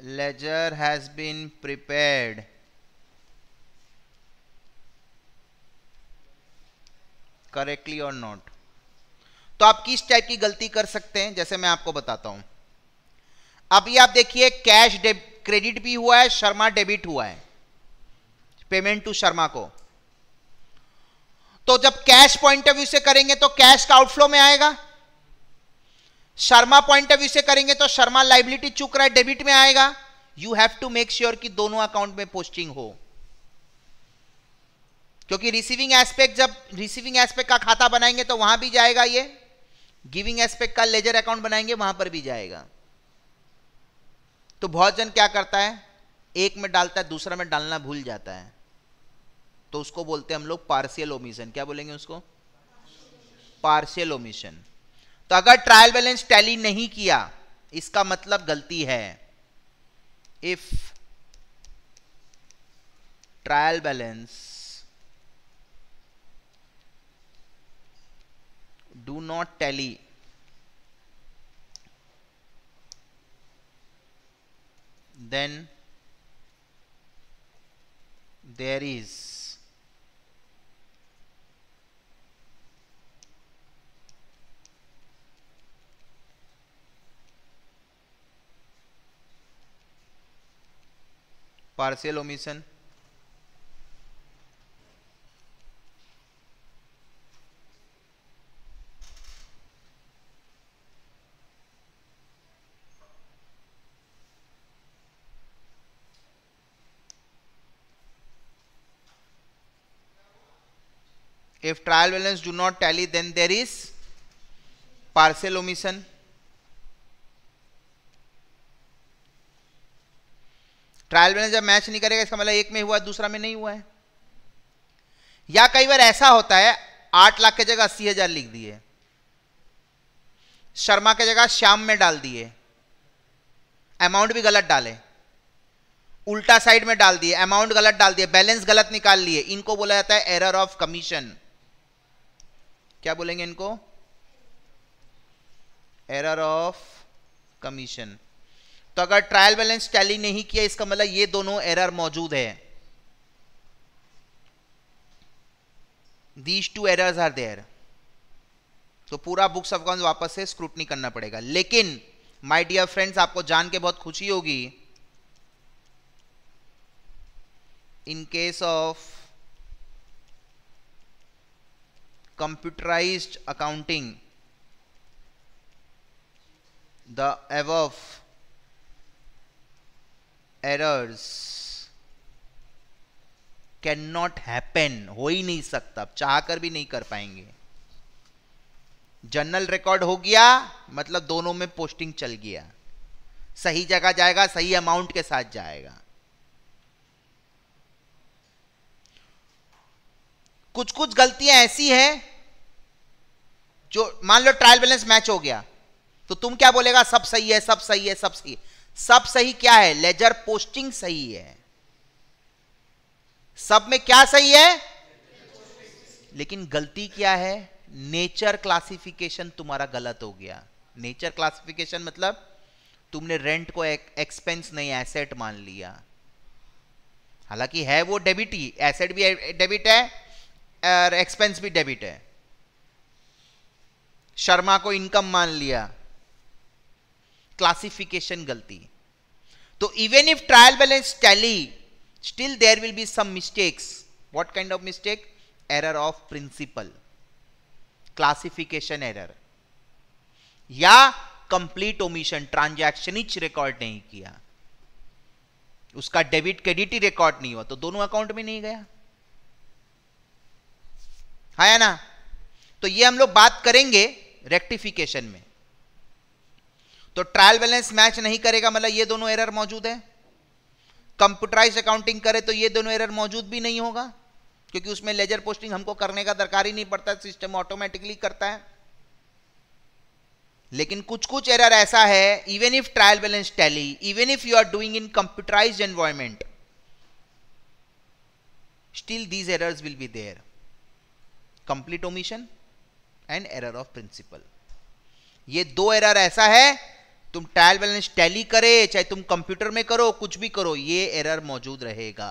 [SPEAKER 1] ledger has been prepared correctly और नॉट तो आप किस टाइप की गलती कर सकते हैं जैसे मैं आपको बताता हूं अभी आप देखिए कैश क्रेडिट भी हुआ है शर्मा डेबिट हुआ है पेमेंट टू शर्मा को तो जब कैश पॉइंट ऑफ व्यू से करेंगे तो कैश का आउटफ्लो में आएगा शर्मा पॉइंट ऑफ व्यू से करेंगे तो शर्मा लाइबिलिटी चुक रहा है डेबिट में आएगा you have to make sure कि दोनों अकाउंट में पोस्टिंग हो क्योंकि रिसीविंग एस्पेक्ट जब रिसीविंग एस्पेक्ट का खाता बनाएंगे तो वहां भी जाएगा ये गिविंग एस्पेक्ट का लेजर अकाउंट बनाएंगे वहां पर भी जाएगा तो बहुत जन क्या करता है एक में डालता है दूसरा में डालना भूल जाता है तो उसको बोलते हैं हम लोग पार्शियल ओमिशन क्या बोलेंगे उसको पार्शियल ओमिशन तो अगर ट्रायल बैलेंस टैली नहीं किया इसका मतलब गलती है if trial balance do not tally then there is partial omission if trial balance do not tally then there is partial omission trial balance जब मैच नहीं करेगा इसका मतलब एक में हुआ दूसरा में नहीं हुआ है या कई बार ऐसा होता है आठ लाख की जगह अस्सी हजार लिख दिए शर्मा के जगह श्याम में डाल दिए अमाउंट भी गलत डाले उल्टा साइड में डाल दिए अमाउंट गलत डाल दिए बैलेंस गलत निकाल लिए इनको बोला जाता है एरर ऑफ कमीशन क्या बोलेंगे इनको एरर ऑफ कमीशन तो अगर ट्रायल बैलेंस टैली नहीं किया इसका मतलब ये दोनों एरर मौजूद है these two errors are there तो पूरा बुक्स ऑफ अकाउंट वापस से स्क्रूटनी करना पड़ेगा लेकिन माय डियर फ्रेंड्स आपको जान के बहुत खुशी होगी in case of computerized accounting the above errors can not happen हो ही नहीं सकता चाह कर भी नहीं कर पाएंगे जनरल रिकॉर्ड हो गया मतलब दोनों में पोस्टिंग चल गया सही जगह जाएगा सही अमाउंट के साथ जाएगा कुछ कुछ गलतियां ऐसी है जो मान लो ट्रायल बैलेंस मैच हो गया तो तुम क्या बोलेगा सब सही है सब सही है सब सही है सब सही क्या है लेजर पोस्टिंग सही है सब में क्या सही है लेकिन गलती क्या है नेचर क्लासिफिकेशन तुम्हारा गलत हो गया नेचर क्लासिफिकेशन मतलब तुमने रेंट को एक, एक्सपेंस नहीं एसेट मान लिया हालांकि है वो डेबिट ही एसेट भी डेबिट है और एक्सपेंस भी डेबिट है शर्मा को इनकम मान लिया क्लासिफिकेशन गलती तो even if trial balance tally still there will be some mistakes what kind of mistake error of principle classification error या कंप्लीट ओमिशन ट्रांजैक्शन ही रिकॉर्ड नहीं किया उसका डेबिट क्रेडिट ही रिकॉर्ड नहीं हुआ तो दोनों अकाउंट में नहीं गया है ना तो ये हम लोग बात करेंगे रेक्टिफिकेशन में तो ट्रायल बैलेंस मैच नहीं करेगा मतलब ये दोनों एरर मौजूद है कंप्यूटराइज अकाउंटिंग करे तो ये दोनों एरर मौजूद भी नहीं होगा क्योंकि उसमें लेजर पोस्टिंग हमको करने का दरकार ही नहीं पड़ता सिस्टम ऑटोमेटिकली करता है लेकिन कुछ कुछ एरर ऐसा है even if trial balance tally even if you are doing in computerize environment still these error will be there complete omission and error of principle ये दो एरर ऐसा है तुम ट्रायल बैलेंस टैली करे चाहे तुम कंप्यूटर में करो कुछ भी करो ये एरर मौजूद रहेगा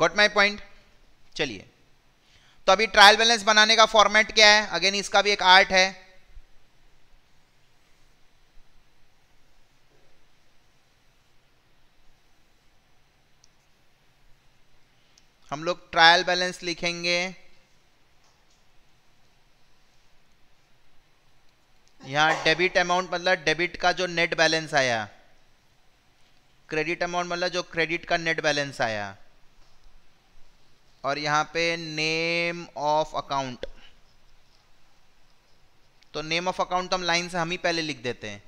[SPEAKER 1] गॉट माई पॉइंट चलिए तो अभी ट्रायल बैलेंस बनाने का फॉर्मेट क्या है अगेन इसका भी एक आर्ट है हम लोग ट्रायल बैलेंस लिखेंगे यहाँ डेबिट अमाउंट मतलब डेबिट का जो नेट बैलेंस आया क्रेडिट अमाउंट मतलब जो क्रेडिट का नेट बैलेंस आया और यहाँ पे नेम ऑफ अकाउंट तो नेम ऑफ अकाउंट हम लाइन से हम ही पहले लिख देते हैं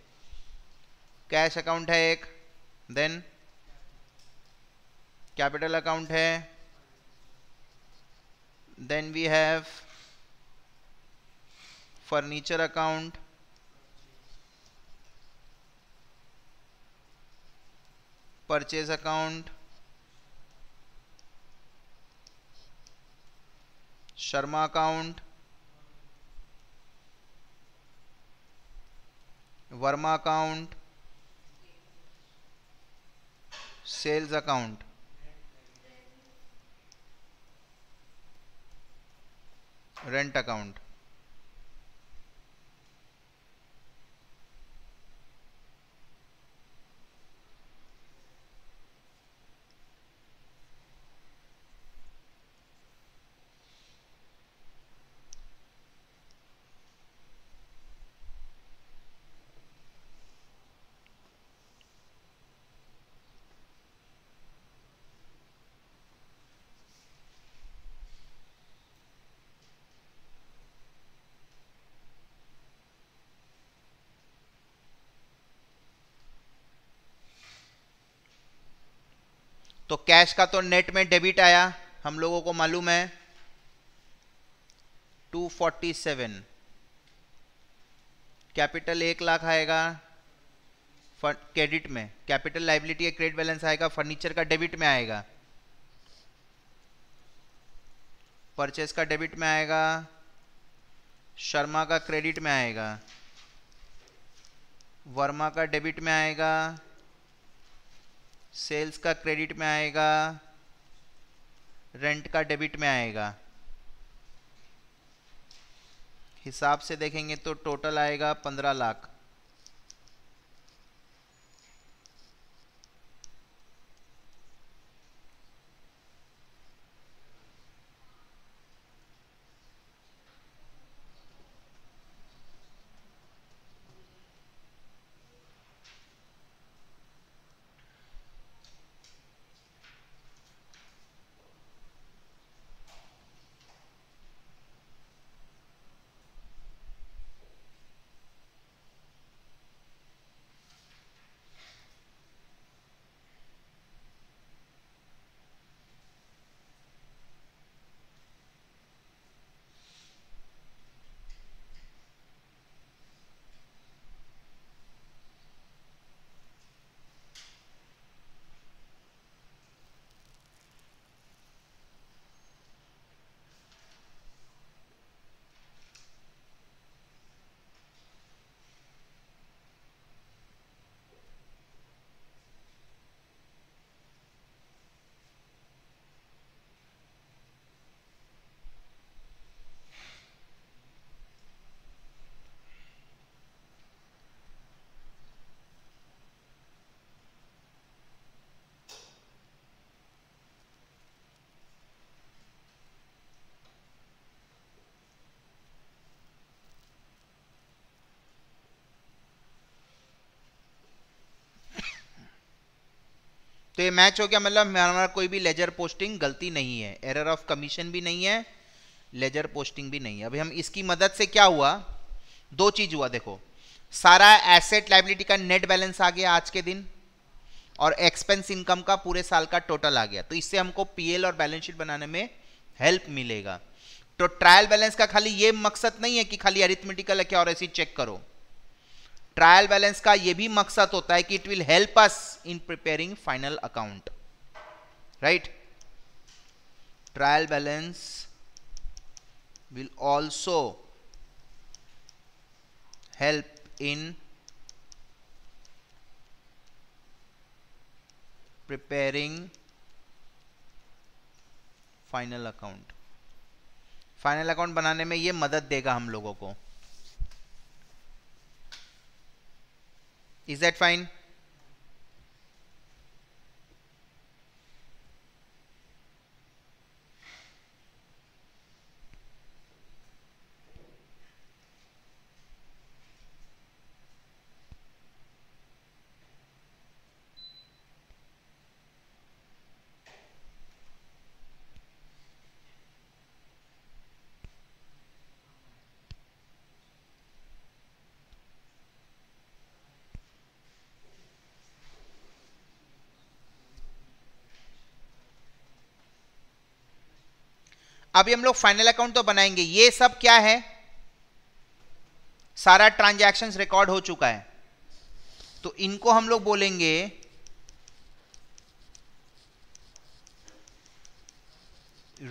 [SPEAKER 1] कैश अकाउंट है एक देन कैपिटल अकाउंट है then we have furniture account purchase account Sharma account Verma account sales account rent account cash का तो नेट में डेबिट आया हम लोगों को मालूम है 247 कैपिटल एक लाख आएगा क्रेडिट में कैपिटल लाइबिलिटी या क्रेडिट बैलेंस आएगा फर्नीचर का डेबिट में आएगा परचेस का डेबिट में आएगा शर्मा का क्रेडिट में आएगा वर्मा का डेबिट में आएगा सेल्स का क्रेडिट में आएगा रेंट का डेबिट में आएगा हिसाब से देखेंगे तो टोटल आएगा पंद्रह लाख तो ये मैच हो गया मतलब हमारा कोई भी लेजर पोस्टिंग गलती नहीं है एरर ऑफ कमीशन भी नहीं है लेजर पोस्टिंग भी नहीं है अभी हम इसकी मदद से क्या हुआ दो चीज़ हुआ देखो सारा एसेट लाइबिलिटी का नेट बैलेंस आ गया आज के दिन और एक्सपेंस इनकम का पूरे साल का टोटल आ गया तो इससे हमको पीएल और बैलेंस शीट बनाने में हेल्प मिलेगा तो ट्रायल बैलेंस का खाली ये मकसद नहीं है कि खाली अरिथमेटिकल है क्या और ऐसी चेक करो ट्रायल बैलेंस का यह भी मकसद होता है कि it will help us in preparing final account right trial balance will also help in preparing final account final account बनाने में यह मदद देगा हम लोगों को Is that fine? अभी हम लोग फाइनल अकाउंट तो बनाएंगे ये सब क्या है सारा ट्रांजैक्शंस रिकॉर्ड हो चुका है तो इनको हम लोग बोलेंगे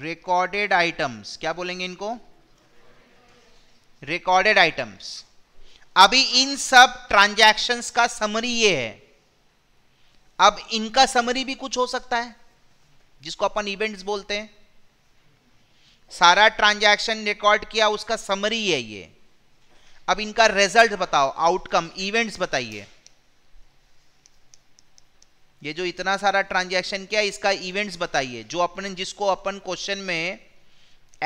[SPEAKER 1] रिकॉर्डेड आइटम्स क्या बोलेंगे इनको रिकॉर्डेड आइटम्स अभी इन सब ट्रांजैक्शंस का समरी ये है अब इनका समरी भी कुछ हो सकता है जिसको अपन इवेंट्स बोलते हैं सारा ट्रांजैक्शन रिकॉर्ड किया उसका समरी है ये अब इनका रिजल्ट बताओ आउटकम इवेंट्स बताइए ये जो इतना सारा ट्रांजैक्शन किया इसका इवेंट्स बताइए जो अपन जिसको अपन क्वेश्चन में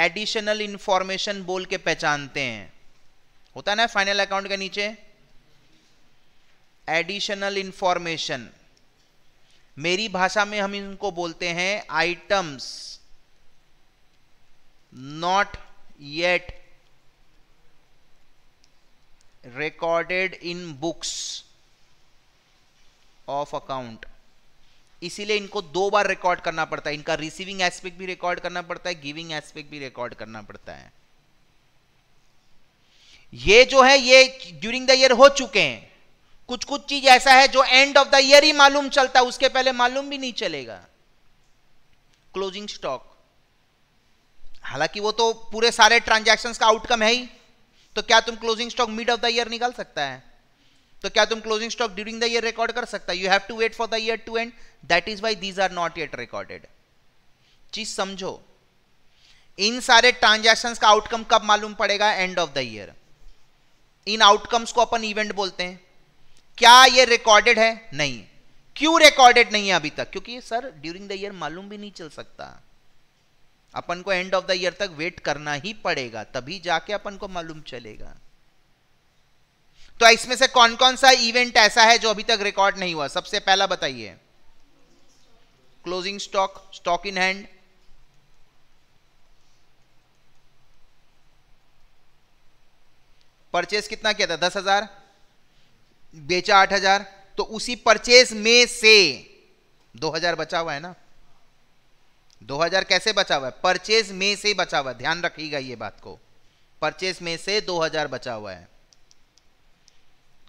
[SPEAKER 1] एडिशनल इंफॉर्मेशन बोल के पहचानते हैं होता ना फाइनल अकाउंट के नीचे एडिशनल इंफॉर्मेशन मेरी भाषा में हम इनको बोलते हैं items not yet recorded in books of account इसीलिए इनको दो बार रिकॉर्ड करना पड़ता है इनका रिसीविंग एस्पेक्ट भी रिकॉर्ड करना पड़ता है गिविंग एस्पेक्ट भी रिकॉर्ड करना पड़ता है ये जो है ये ड्यूरिंग द ईयर हो चुके हैं कुछ कुछ चीज ऐसा है जो एंड ऑफ द ईयर ही मालूम चलता है उसके पहले मालूम भी नहीं चलेगा क्लोजिंग स्टॉक हालांकि वो तो पूरे सारे ट्रांजेक्शन का आउटकम है ही तो क्या तुम closing stock mid of the year निकाल सकता है तो क्या तुम closing stock during the year record कर सकता है you have to wait for the year to end that is why these are not yet recorded चीज समझो इन सारे ट्रांजेक्शन का आउटकम कब मालूम पड़ेगा एंड ऑफ द ईयर इन आउटकम्स को अपन इवेंट बोलते हैं क्या ये रिकॉर्डेड है नहीं क्यों रिकॉर्डेड नहीं है अभी तक क्योंकि सर ड्यूरिंग द ईयर मालूम भी नहीं चल सकता अपन को एंड ऑफ द ईयर तक वेट करना ही पड़ेगा तभी जाके अपन को मालूम चलेगा तो इसमें से कौन कौन सा इवेंट ऐसा है जो अभी तक रिकॉर्ड नहीं हुआ सबसे पहला बताइए closing stock stock in hand purchase कितना किया था दस हजार बेचा आठ हजार तो उसी परचेस में से दो हजार बचा हुआ है ना 2000 कैसे बचा हुआ है परचेज में से बचा हुआ है ध्यान रखिएगा ये बात को परचेज में से 2000 बचा हुआ है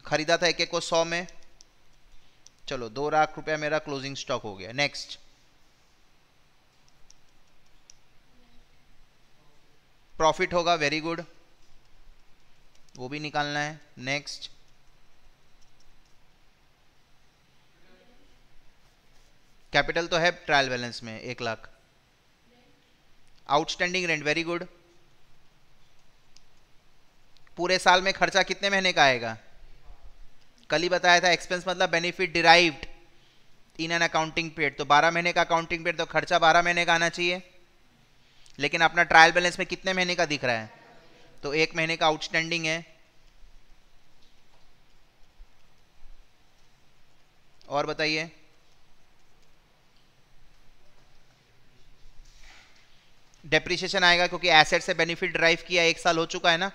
[SPEAKER 1] खरीदा था एक एक को सौ में चलो दो लाख रुपया मेरा क्लोजिंग स्टॉक हो गया नेक्स्ट प्रॉफिट होगा वेरी गुड वो भी निकालना है नेक्स्ट कैपिटल तो है ट्रायल बैलेंस में एक lakh outstanding rent very good पूरे साल में खर्चा कितने महीने का आएगा कल ही बताया था एक्सपेंस मतलब benefit derived in an accounting period तो 12 महीने का अकाउंटिंग पीरियड तो खर्चा 12 महीने का आना चाहिए लेकिन अपना ट्रायल बैलेंस में कितने महीने का दिख रहा है तो एक महीने का आउटस्टैंडिंग है और बताइए डेप्रिसिएशन आएगा क्योंकि एसेट से बेनिफिट ड्राइव किया एक साल हो चुका है ना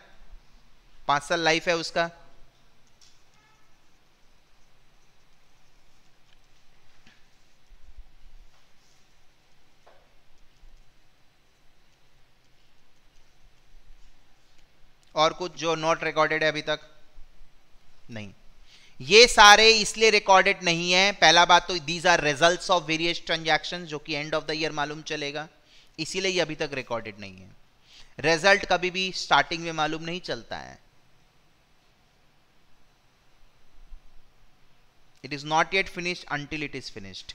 [SPEAKER 1] पांच साल लाइफ है उसका और कुछ जो नॉट रिकॉर्डेड है अभी तक नहीं ये सारे इसलिए रिकॉर्डेड नहीं है पहला बात तो these are results of various transactions जो कि एंड ऑफ द ईयर मालूम चलेगा इसीलिए ये अभी तक रिकॉर्डेड नहीं है रिजल्ट कभी भी स्टार्टिंग में मालूम नहीं चलता है it is not yet finished until it is finished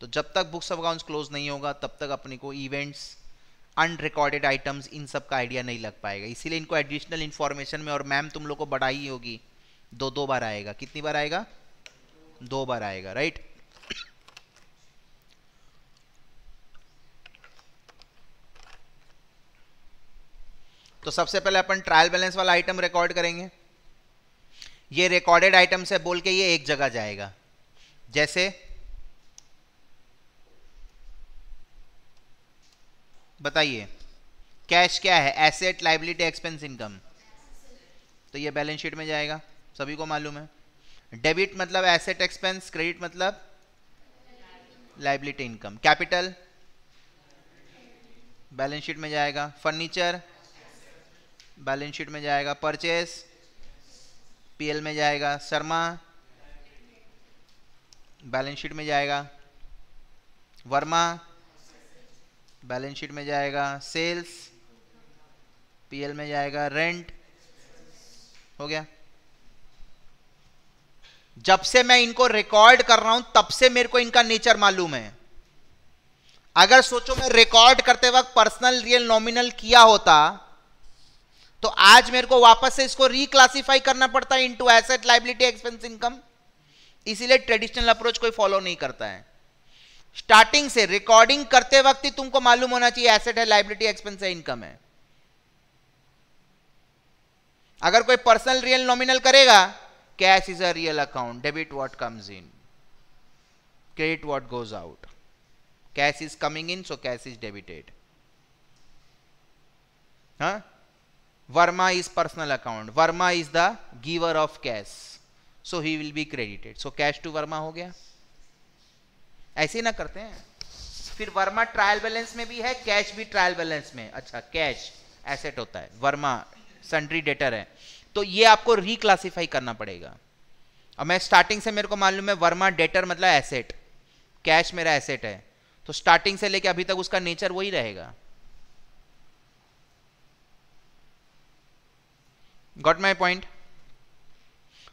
[SPEAKER 1] तो जब तक बुक्स ऑफ अकाउंट क्लोज नहीं होगा तब तक अपने को इवेंट्स अनरिकॉर्डेड आइटम्स इन सब का आइडिया नहीं लग पाएगा इसीलिए इनको एडिशनल इन्फॉर्मेशन में और मैम तुम लोग को बढ़ाई होगी दो दो बार आएगा कितनी बार आएगा दो बार आएगा राइट right? तो सबसे पहले अपन ट्रायल बैलेंस वाला आइटम रिकॉर्ड करेंगे ये रिकॉर्डेड आइटम से बोल के ये एक जगह जाएगा जैसे बताइए कैश क्या है एसेट लाइबिलिटी एक्सपेंस इनकम तो ये बैलेंस शीट में जाएगा सभी को मालूम है डेबिट मतलब एसेट एक्सपेंस क्रेडिट मतलब liability income capital balance sheet में जाएगा फर्नीचर बैलेंस शीट में जाएगा परचेस पीएल में जाएगा शर्मा बैलेंस शीट में जाएगा वर्मा बैलेंस शीट में जाएगा सेल्स पीएल में जाएगा रेंट हो गया जब से मैं इनको रिकॉर्ड कर रहा हूं तब से मेरे को इनका नेचर मालूम है अगर सोचो मैं रिकॉर्ड करते वक्त पर्सनल रियल नॉमिनल किया होता तो आज मेरे को वापस से इसको रिक्लासीफाई करना पड़ता है into asset liability expense income इसीलिए ट्रेडिशनल अप्रोच कोई फॉलो नहीं करता है स्टार्टिंग से रिकॉर्डिंग करते वक्त ही तुमको मालूम होना चाहिए एसेट है लाइबिलिटी एक्सपेंस है इनकम है अगर कोई पर्सनल रियल नॉमिनल करेगा cash is a real account debit what comes in credit what goes out cash is coming in so cash is debited हाँ Verma is personal account. Verma is the giver of cash. So he will be credited. So cash to Verma हो गया ऐसे ही ना करते हैं फिर Verma trial balance में भी है कैश भी ट्रायल बैलेंस में अच्छा कैश एसेट होता है वर्मा सन्ड्री डेटर है तो ये आपको रिक्लासीफाई करना पड़ेगा अब मैं स्टार्टिंग से मेरे को मालूम है वर्मा डेटर मतलब एसेट कैश मेरा एसेट है तो स्टार्टिंग से लेके अभी तक उसका नेचर वही रहेगा गॉट माई पॉइंट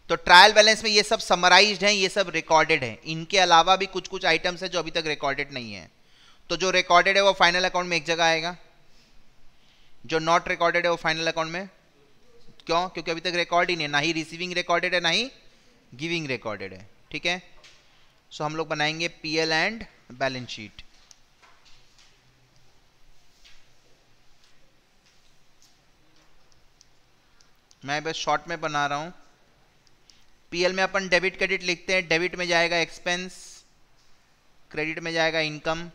[SPEAKER 1] तो ट्रायल बैलेंस में ये सब समराइज हैं ये सब रिकॉर्डेड हैं इनके अलावा भी कुछ कुछ आइटम्स हैं जो अभी तक रिकॉर्डेड नहीं है तो जो रिकॉर्डेड है वो फाइनल अकाउंट में एक जगह आएगा जो नॉट रिकॉर्डेड है वो फाइनल अकाउंट में क्यों क्योंकि अभी तक रिकॉर्ड ही नहीं ना ही रिसीविंग रिकॉर्डेड है ना ही गिविंग रिकॉर्डेड है ठीक है सो हम लोग बनाएंगे पी एंड बैलेंस शीट मैं बस शॉर्ट में बना रहा हूँ पीएल में अपन डेबिट क्रेडिट लिखते हैं डेबिट में जाएगा एक्सपेंस क्रेडिट में जाएगा इनकम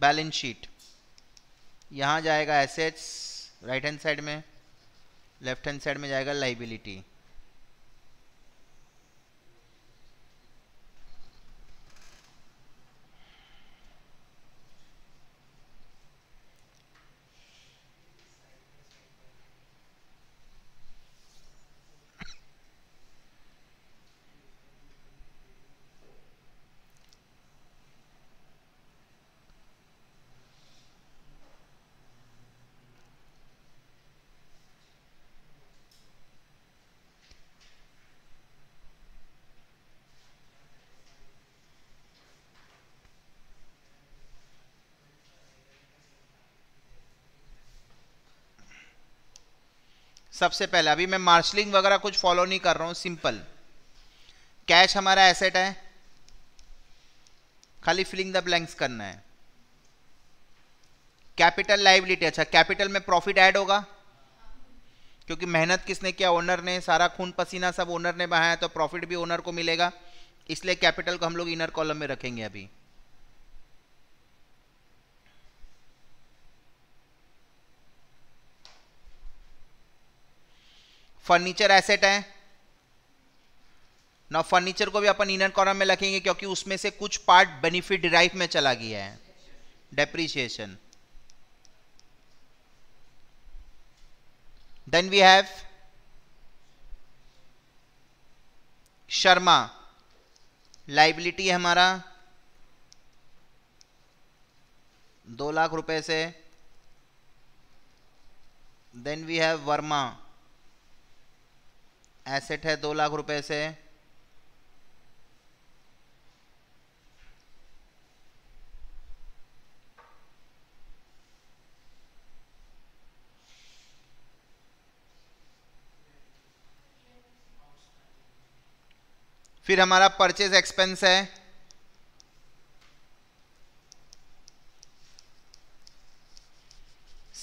[SPEAKER 1] बैलेंस शीट यहाँ जाएगा एसेट्स राइट हैंड साइड में लेफ्ट हैंड साइड में जाएगा लाइबिलिटी सबसे पहले अभी मैं मार्शलिंग वगैरह कुछ फॉलो नहीं कर रहा हूँ सिंपल कैश हमारा एसेट है खाली फिलिंग द ब्लैंक्स करना है कैपिटल लाइबिलिटी अच्छा कैपिटल में प्रॉफिट ऐड होगा क्योंकि मेहनत किसने किया ओनर ने सारा खून पसीना सब ओनर ने बहाया तो प्रॉफिट भी ओनर को मिलेगा इसलिए कैपिटल को हम लोग इनर कॉलम में रखेंगे अभी फर्नीचर एसेट है ना फर्नीचर को भी अपन इनर कॉर्नर में रखेंगे क्योंकि उसमें से कुछ पार्ट बेनिफिट डिराइव में चला गया है depreciation then we have Sharma liability है हमारा दो लाख रुपए से then we have Verma asset है दो लाख रुपए से फिर हमारा परचेज एक्सपेंस है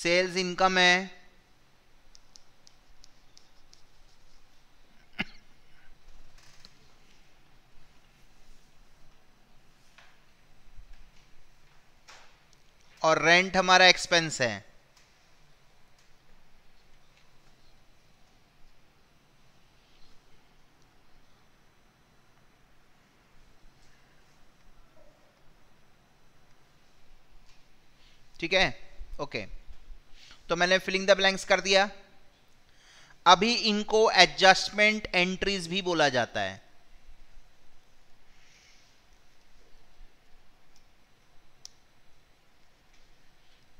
[SPEAKER 1] सेल्स इनकम है और रेंट हमारा एक्सपेंस है ठीक है ओके तो मैंने फिलिंग द ब्लैंक्स कर दिया अभी इनको एडजस्टमेंट एंट्रीज भी बोला जाता है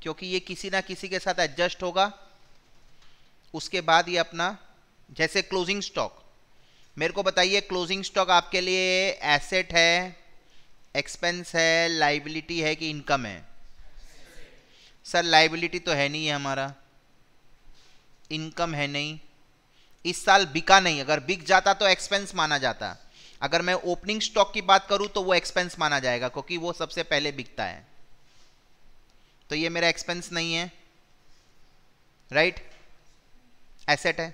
[SPEAKER 1] क्योंकि ये किसी ना किसी के साथ एडजस्ट होगा उसके बाद ये अपना जैसे क्लोजिंग स्टॉक मेरे को बताइए क्लोजिंग स्टॉक आपके लिए एसेट है एक्सपेंस है लाइबिलिटी है कि इनकम है सर लाइबिलिटी तो है नहीं है हमारा इनकम है नहीं इस साल बिका नहीं अगर बिक जाता तो एक्सपेंस माना जाता अगर मैं ओपनिंग स्टॉक की बात करूं तो वो एक्सपेंस माना जाएगा क्योंकि वो सबसे पहले बिकता है तो ये मेरा एक्सपेंस नहीं है राइट right? एसेट है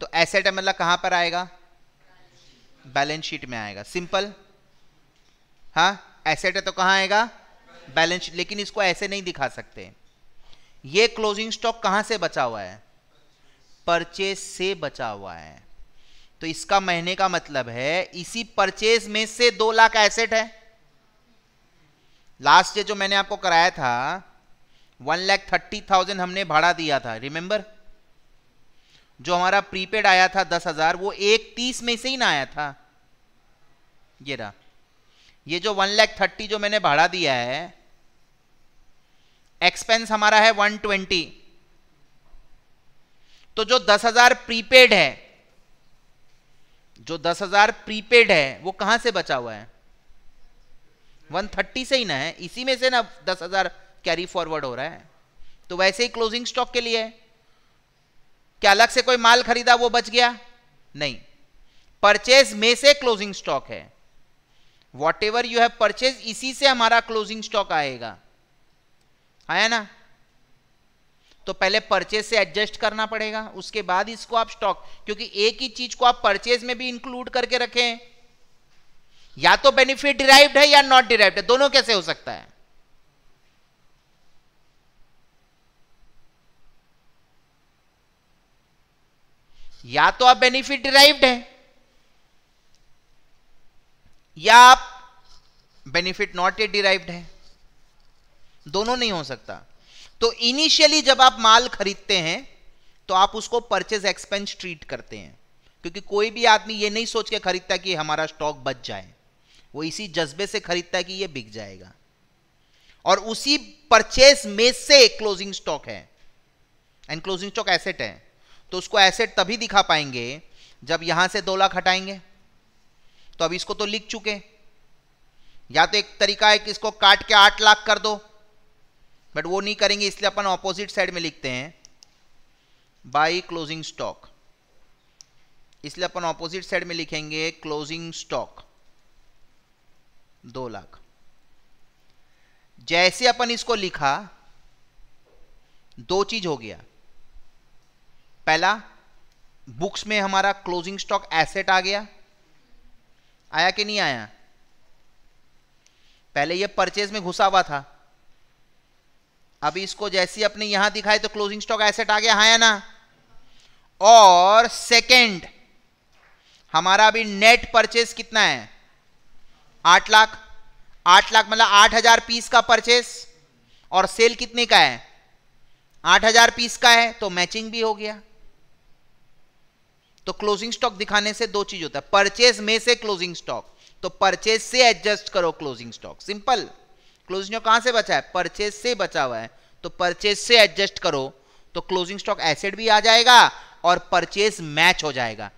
[SPEAKER 1] तो एसेट है मतलब कहां पर आएगा बैलेंस शीट में आएगा सिंपल हा एसेट है तो कहां आएगा बैलेंस लेकिन इसको ऐसे नहीं दिखा सकते ये क्लोजिंग स्टॉक कहां से बचा हुआ है परचेज से बचा हुआ है तो इसका महीने का मतलब है इसी परचेज में से दो लाख एसेट है लास्ट जो मैंने आपको कराया था वन लैख थर्टी थाउजेंड हमने भाड़ा दिया था रिमेंबर जो हमारा प्रीपेड आया था दस हजार वो एक तीस में से ही ना आया था ये रहा ये जो वन लैख थर्टी जो मैंने भाड़ा दिया है एक्सपेंस हमारा है वन ट्वेंटी तो जो दस हजार प्रीपेड है जो दस हजार प्रीपेड है वो कहां से बचा हुआ है वन थर्टी से ही ना है इसी में से ना दस हजार कैरी फॉरवर्ड हो रहा है तो वैसे ही क्लोजिंग स्टॉक के लिए क्या अलग से कोई माल खरीदा वो बच गया नहीं परचेज में से क्लोजिंग स्टॉक है whatever you have purchase इसी से हमारा क्लोजिंग स्टॉक आएगा आया ना तो पहले परचेज से एडजस्ट करना पड़ेगा उसके बाद इसको आप स्टॉक क्योंकि एक ही चीज को आप परचेज में भी इंक्लूड करके रखें या तो बेनिफिट डिराइव्ड है या नॉट डिराइव्ड है दोनों कैसे हो सकता है या तो आप बेनिफिट डिराइव्ड है या आप बेनिफिट नॉट ए डिराइव्ड है दोनों नहीं हो सकता तो इनिशियली जब आप माल खरीदते हैं तो आप उसको परचेज एक्सपेंस ट्रीट करते हैं क्योंकि कोई भी आदमी ये नहीं सोच के खरीदता कि हमारा स्टॉक बच जाए वो इसी जज्बे से खरीदता है कि ये बिक जाएगा और उसी परचेज में से क्लोजिंग स्टॉक है एंड क्लोजिंग स्टॉक एसेट है तो उसको एसेट तभी दिखा पाएंगे जब यहां से दो लाख हटाएंगे तो अब इसको तो लिख चुके या तो एक तरीका है कि इसको काट के आठ लाख कर दो बट वो नहीं करेंगे इसलिए अपन ऑपोजिट साइड में लिखते हैं बाई क्लोजिंग स्टॉक इसलिए अपन ऑपोजिट साइड में लिखेंगे क्लोजिंग स्टॉक दो लाख जैसे अपन इसको लिखा दो चीज हो गया पहला बुक्स में हमारा क्लोजिंग स्टॉक एसेट आ गया आया कि नहीं आया पहले ये परचेज में घुसा हुआ था अभी इसको जैसी अपने यहां दिखाए तो क्लोजिंग स्टॉक एसेट आ गया हाया ना और सेकंड हमारा अभी नेट परचेज कितना है आठ लाख आठ लाख मतलब आठ हजार पीस का परचेज और सेल कितने का है आठ हजार पीस का है तो मैचिंग भी हो गया तो क्लोजिंग स्टॉक दिखाने से दो चीज होता है परचेज में से क्लोजिंग स्टॉक तो परचेज से एडजस्ट करो closing stock simple closing stock कहां से बचा है परचेज से बचा हुआ है तो परचेज से एडजस्ट करो तो क्लोजिंग स्टॉक एसेड भी आ जाएगा और परचेज मैच हो जाएगा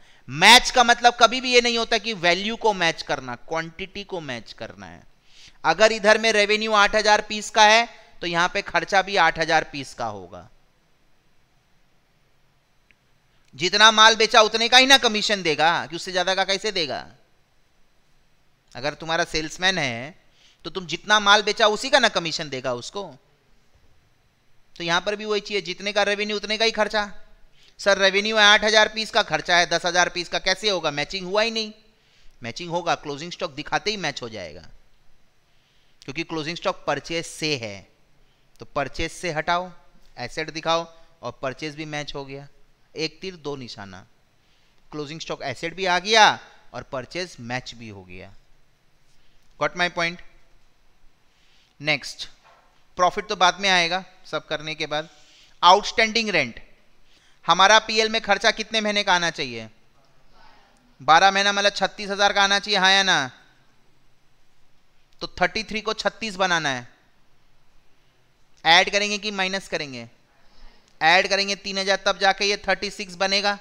[SPEAKER 1] मैच का मतलब कभी भी ये नहीं होता कि वैल्यू को मैच करना क्वांटिटी को मैच करना है अगर इधर में रेवेन्यू 8000 पीस का है तो यहां पे खर्चा भी 8000 पीस का होगा जितना माल बेचा उतने का ही ना कमीशन देगा कि उससे ज़्यादा का कैसे देगा अगर तुम्हारा सेल्समैन है तो तुम जितना माल बेचा उसी का ना कमीशन देगा उसको तो यहां पर भी वही चाहिए जितने का रेवेन्यू उतने का ही खर्चा सर रेवेन्यू है आठ हज़ार पीस का खर्चा है दस हज़ार पीस का कैसे होगा मैचिंग हुआ ही नहीं मैचिंग होगा क्लोजिंग स्टॉक दिखाते ही मैच हो जाएगा क्योंकि क्लोजिंग स्टॉक परचेज से है तो परचेज से हटाओ एसेट दिखाओ और परचेज भी मैच हो गया एक तीर दो निशाना क्लोजिंग स्टॉक एसेट भी आ गया और परचेज मैच भी हो गया got my point next profit तो बाद में आएगा सब करने के बाद आउटस्टैंडिंग रेंट हमारा पीएल में खर्चा कितने महीने का आना चाहिए बारह महीना मतलब छत्तीस हजार का आना चाहिए हाँ या ना तो थर्टी थ्री को छत्तीस बनाना है ऐड करेंगे कि माइनस करेंगे ऐड करेंगे तीन हजार तब जाके ये थर्टी सिक्स बनेगा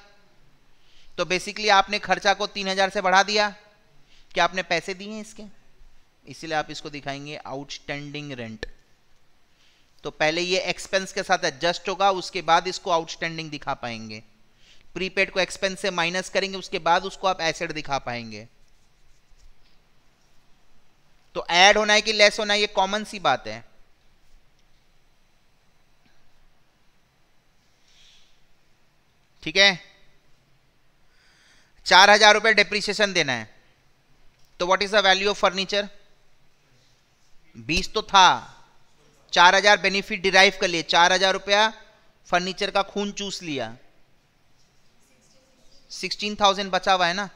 [SPEAKER 1] तो बेसिकली आपने खर्चा को तीन हजार से बढ़ा दिया क्या आपने पैसे दिए हैं इसके इसीलिए आप इसको दिखाएंगे आउटस्टैंडिंग रेंट तो पहले ये एक्सपेंस के साथ एडजस्ट होगा उसके बाद इसको आउटस्टैंडिंग दिखा पाएंगे प्रीपेड को एक्सपेंस से माइनस करेंगे उसके बाद उसको आप एसेट दिखा पाएंगे तो ऐड होना है कि लेस होना है ये कॉमन सी बात है ठीक है चार हजार रुपये डिप्रिसिएशन देना है तो what is the value of furniture बीस तो था चार हजार बेनिफिट डिराइव कर लिए चार हजार रुपया फर्नीचर का खून चूस लिया सिक्सटीन थाउजेंड बचा हुआ है ना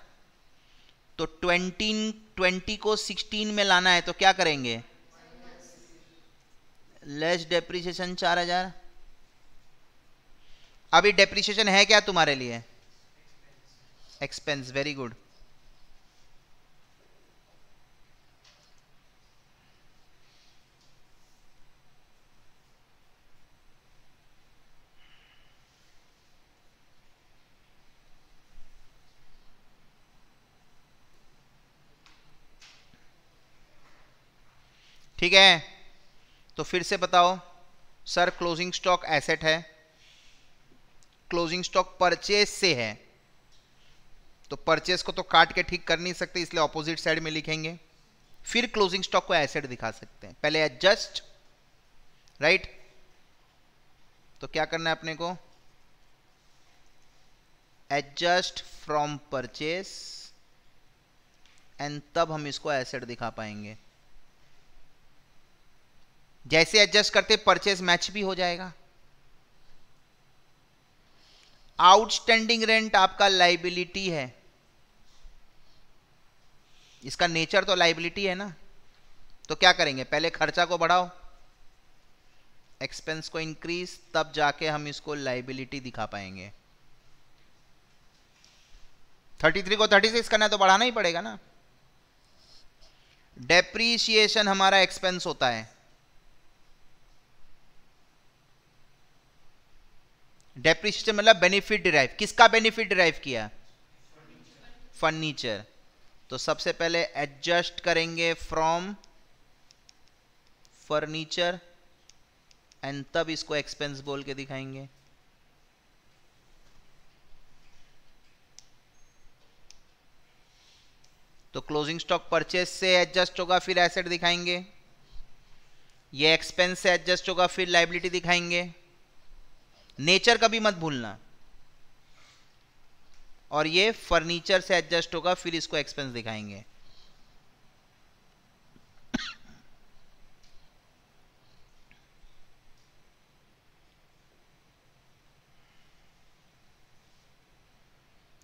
[SPEAKER 1] तो ट्वेंटी ट्वेंटी को सिक्सटीन में लाना है तो क्या करेंगे लेस डेप्रिसिएशन चार हजार अभी डेप्रिशिएशन है क्या तुम्हारे लिए एक्सपेंस वेरी गुड ठीक है तो फिर से बताओ सर क्लोजिंग स्टॉक एसेट है क्लोजिंग स्टॉक परचेज से है तो परचेज को तो काट के ठीक कर नहीं सकते इसलिए ऑपोजिट साइड में लिखेंगे फिर क्लोजिंग स्टॉक को एसेट दिखा सकते हैं पहले एडजस्ट राइट तो क्या करना है अपने को एडजस्ट फ्रॉम परचेज एंड तब हम इसको एसेट दिखा पाएंगे जैसे एडजस्ट करते परचेज मैच भी हो जाएगा आउटस्टैंडिंग रेंट आपका लाइबिलिटी है इसका नेचर तो लाइबिलिटी है ना तो क्या करेंगे पहले खर्चा को बढ़ाओ एक्सपेंस को इंक्रीज तब जाके हम इसको लाइबिलिटी दिखा पाएंगे 33 को 36 करना है तो बढ़ाना ही पड़ेगा ना डेप्रीसिएशन हमारा एक्सपेंस होता है डेप्रिसिएशन मतलब बेनिफिट डिराइव किसका बेनिफिट डिराइव किया फर्नीचर तो सबसे पहले एडजस्ट करेंगे फ्रॉम फर्नीचर एंड तब इसको एक्सपेंस बोल के दिखाएंगे तो क्लोजिंग स्टॉक परचेस से एडजस्ट होगा फिर एसेट दिखाएंगे ये एक्सपेंस से एडजस्ट होगा फिर लाइबिलिटी दिखाएंगे नेचर कभी मत भूलना और ये फर्नीचर से एडजस्ट होगा फिर इसको एक्सपेंस दिखाएंगे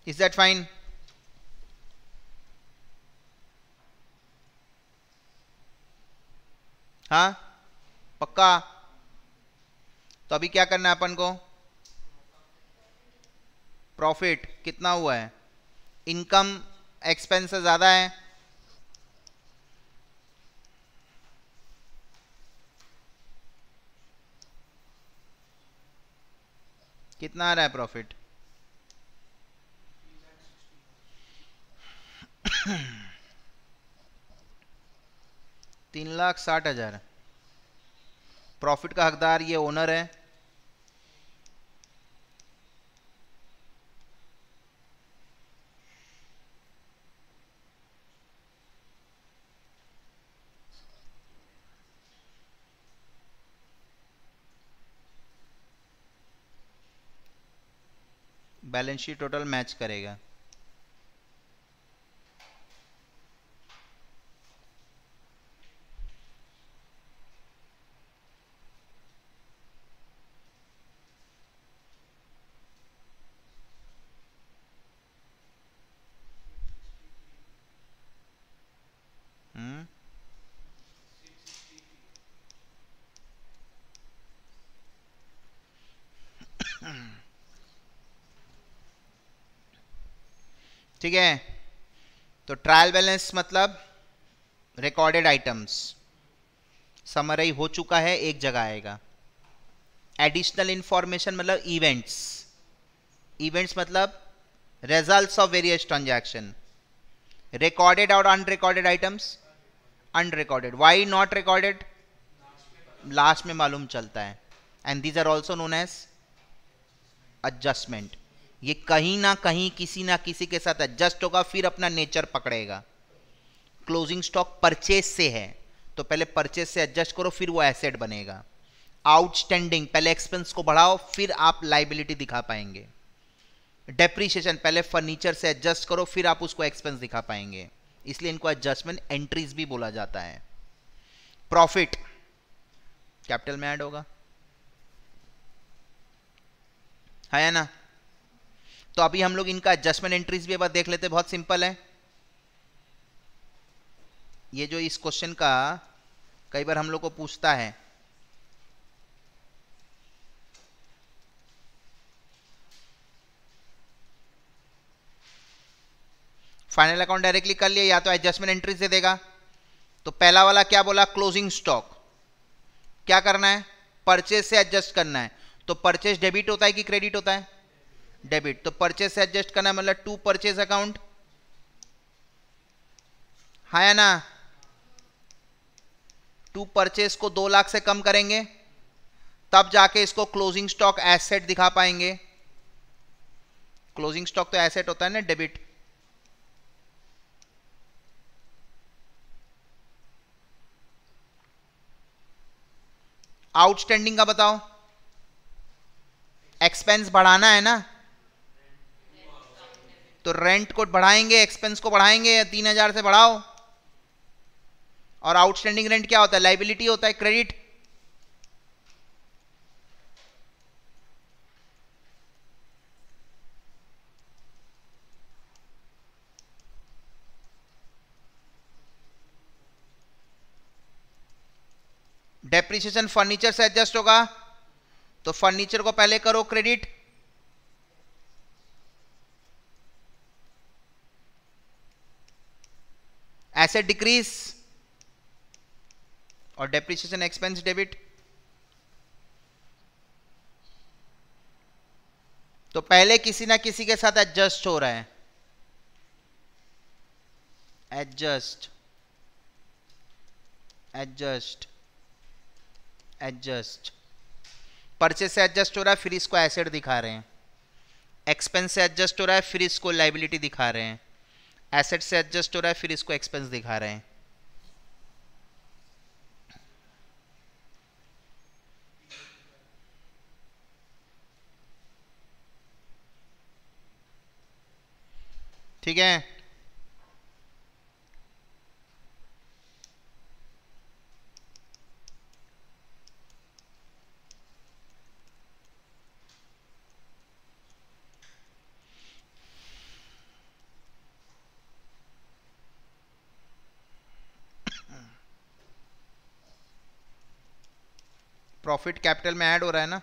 [SPEAKER 1] इज दैट फाइन हाँ पक्का तो अभी क्या करना है अपन को प्रॉफिट कितना हुआ है इनकम एक्सपेंस ज़्यादा है कितना आ रहा है प्रॉफिट तीन लाख साठ हजार प्रॉफिट का हकदार ये ओनर है बैलेंस शीट टोटल मैच करेगा ठीक है तो ट्रायल बैलेंस मतलब रिकॉर्डेड आइटम्स समरई हो चुका है एक जगह आएगा एडिशनल इंफॉर्मेशन मतलब इवेंट्स इवेंट्स मतलब results of various transaction recorded और unrecorded items unrecorded why not recorded last में मालूम चलता है and these are also known as adjustment ये कहीं ना कहीं किसी ना किसी के साथ एडजस्ट होगा फिर अपना नेचर पकड़ेगा क्लोजिंग स्टॉक परचेस से है तो पहले परचेस से एडजस्ट करो फिर वो एसेट बनेगा आउटस्टैंडिंग पहले एक्सपेंस को बढ़ाओ फिर आप लाइबिलिटी दिखा पाएंगे डेप्रीशिएशन पहले फर्नीचर से एडजस्ट करो फिर आप उसको एक्सपेंस दिखा पाएंगे इसलिए इनको एडजस्टमेंट एंट्रीज भी बोला जाता है प्रॉफिट कैपिटल में ऐड होगा है ना तो अभी हम लोग इनका एडजस्टमेंट एंट्रीज भी अब देख लेते बहुत सिंपल है ये जो इस क्वेश्चन का कई बार हम लोग को पूछता है फाइनल अकाउंट डायरेक्टली कर लिया या तो एडजस्टमेंट एंट्रीज दे देगा तो पहला वाला क्या बोला क्लोजिंग स्टॉक क्या करना है परचेज से एडजस्ट करना है तो परचेज डेबिट होता है कि क्रेडिट होता है डेबिट तो परचेज से एडजस्ट करना मतलब टू परचेज अकाउंट हाँ या ना टू परचेज को दो लाख से कम करेंगे तब जाके इसको क्लोजिंग स्टॉक एसेट दिखा पाएंगे क्लोजिंग स्टॉक तो एसेट होता है ना डेबिट आउटस्टैंडिंग का बताओ एक्सपेंस बढ़ाना है ना तो रेंट को बढ़ाएंगे एक्सपेंस को बढ़ाएंगे तीन हजार से बढ़ाओ और आउटस्टैंडिंग रेंट क्या होता है लाइबिलिटी होता है क्रेडिट डेप्रिसिएशन फर्नीचर से एडजस्ट होगा तो फर्नीचर को पहले करो क्रेडिट एसेट डिक्रीज और डेप्रिशिएशन एक्सपेंस डेबिट तो पहले किसी ना किसी के साथ एडजस्ट हो रहा है एडजस्ट एडजस्ट एडजस्ट परचेज से एडजस्ट हो रहा है फिर इसको एसेट दिखा रहे हैं एक्सपेंस से एडजस्ट हो रहा है फिर इसको लाइबिलिटी दिखा रहे हैं एसेट से एडजस्ट हो रहा है फिर इसको एक्सपेंस दिखा रहे हैं ठीक है प्रॉफिट कैपिटल में ऐड हो रहा है ना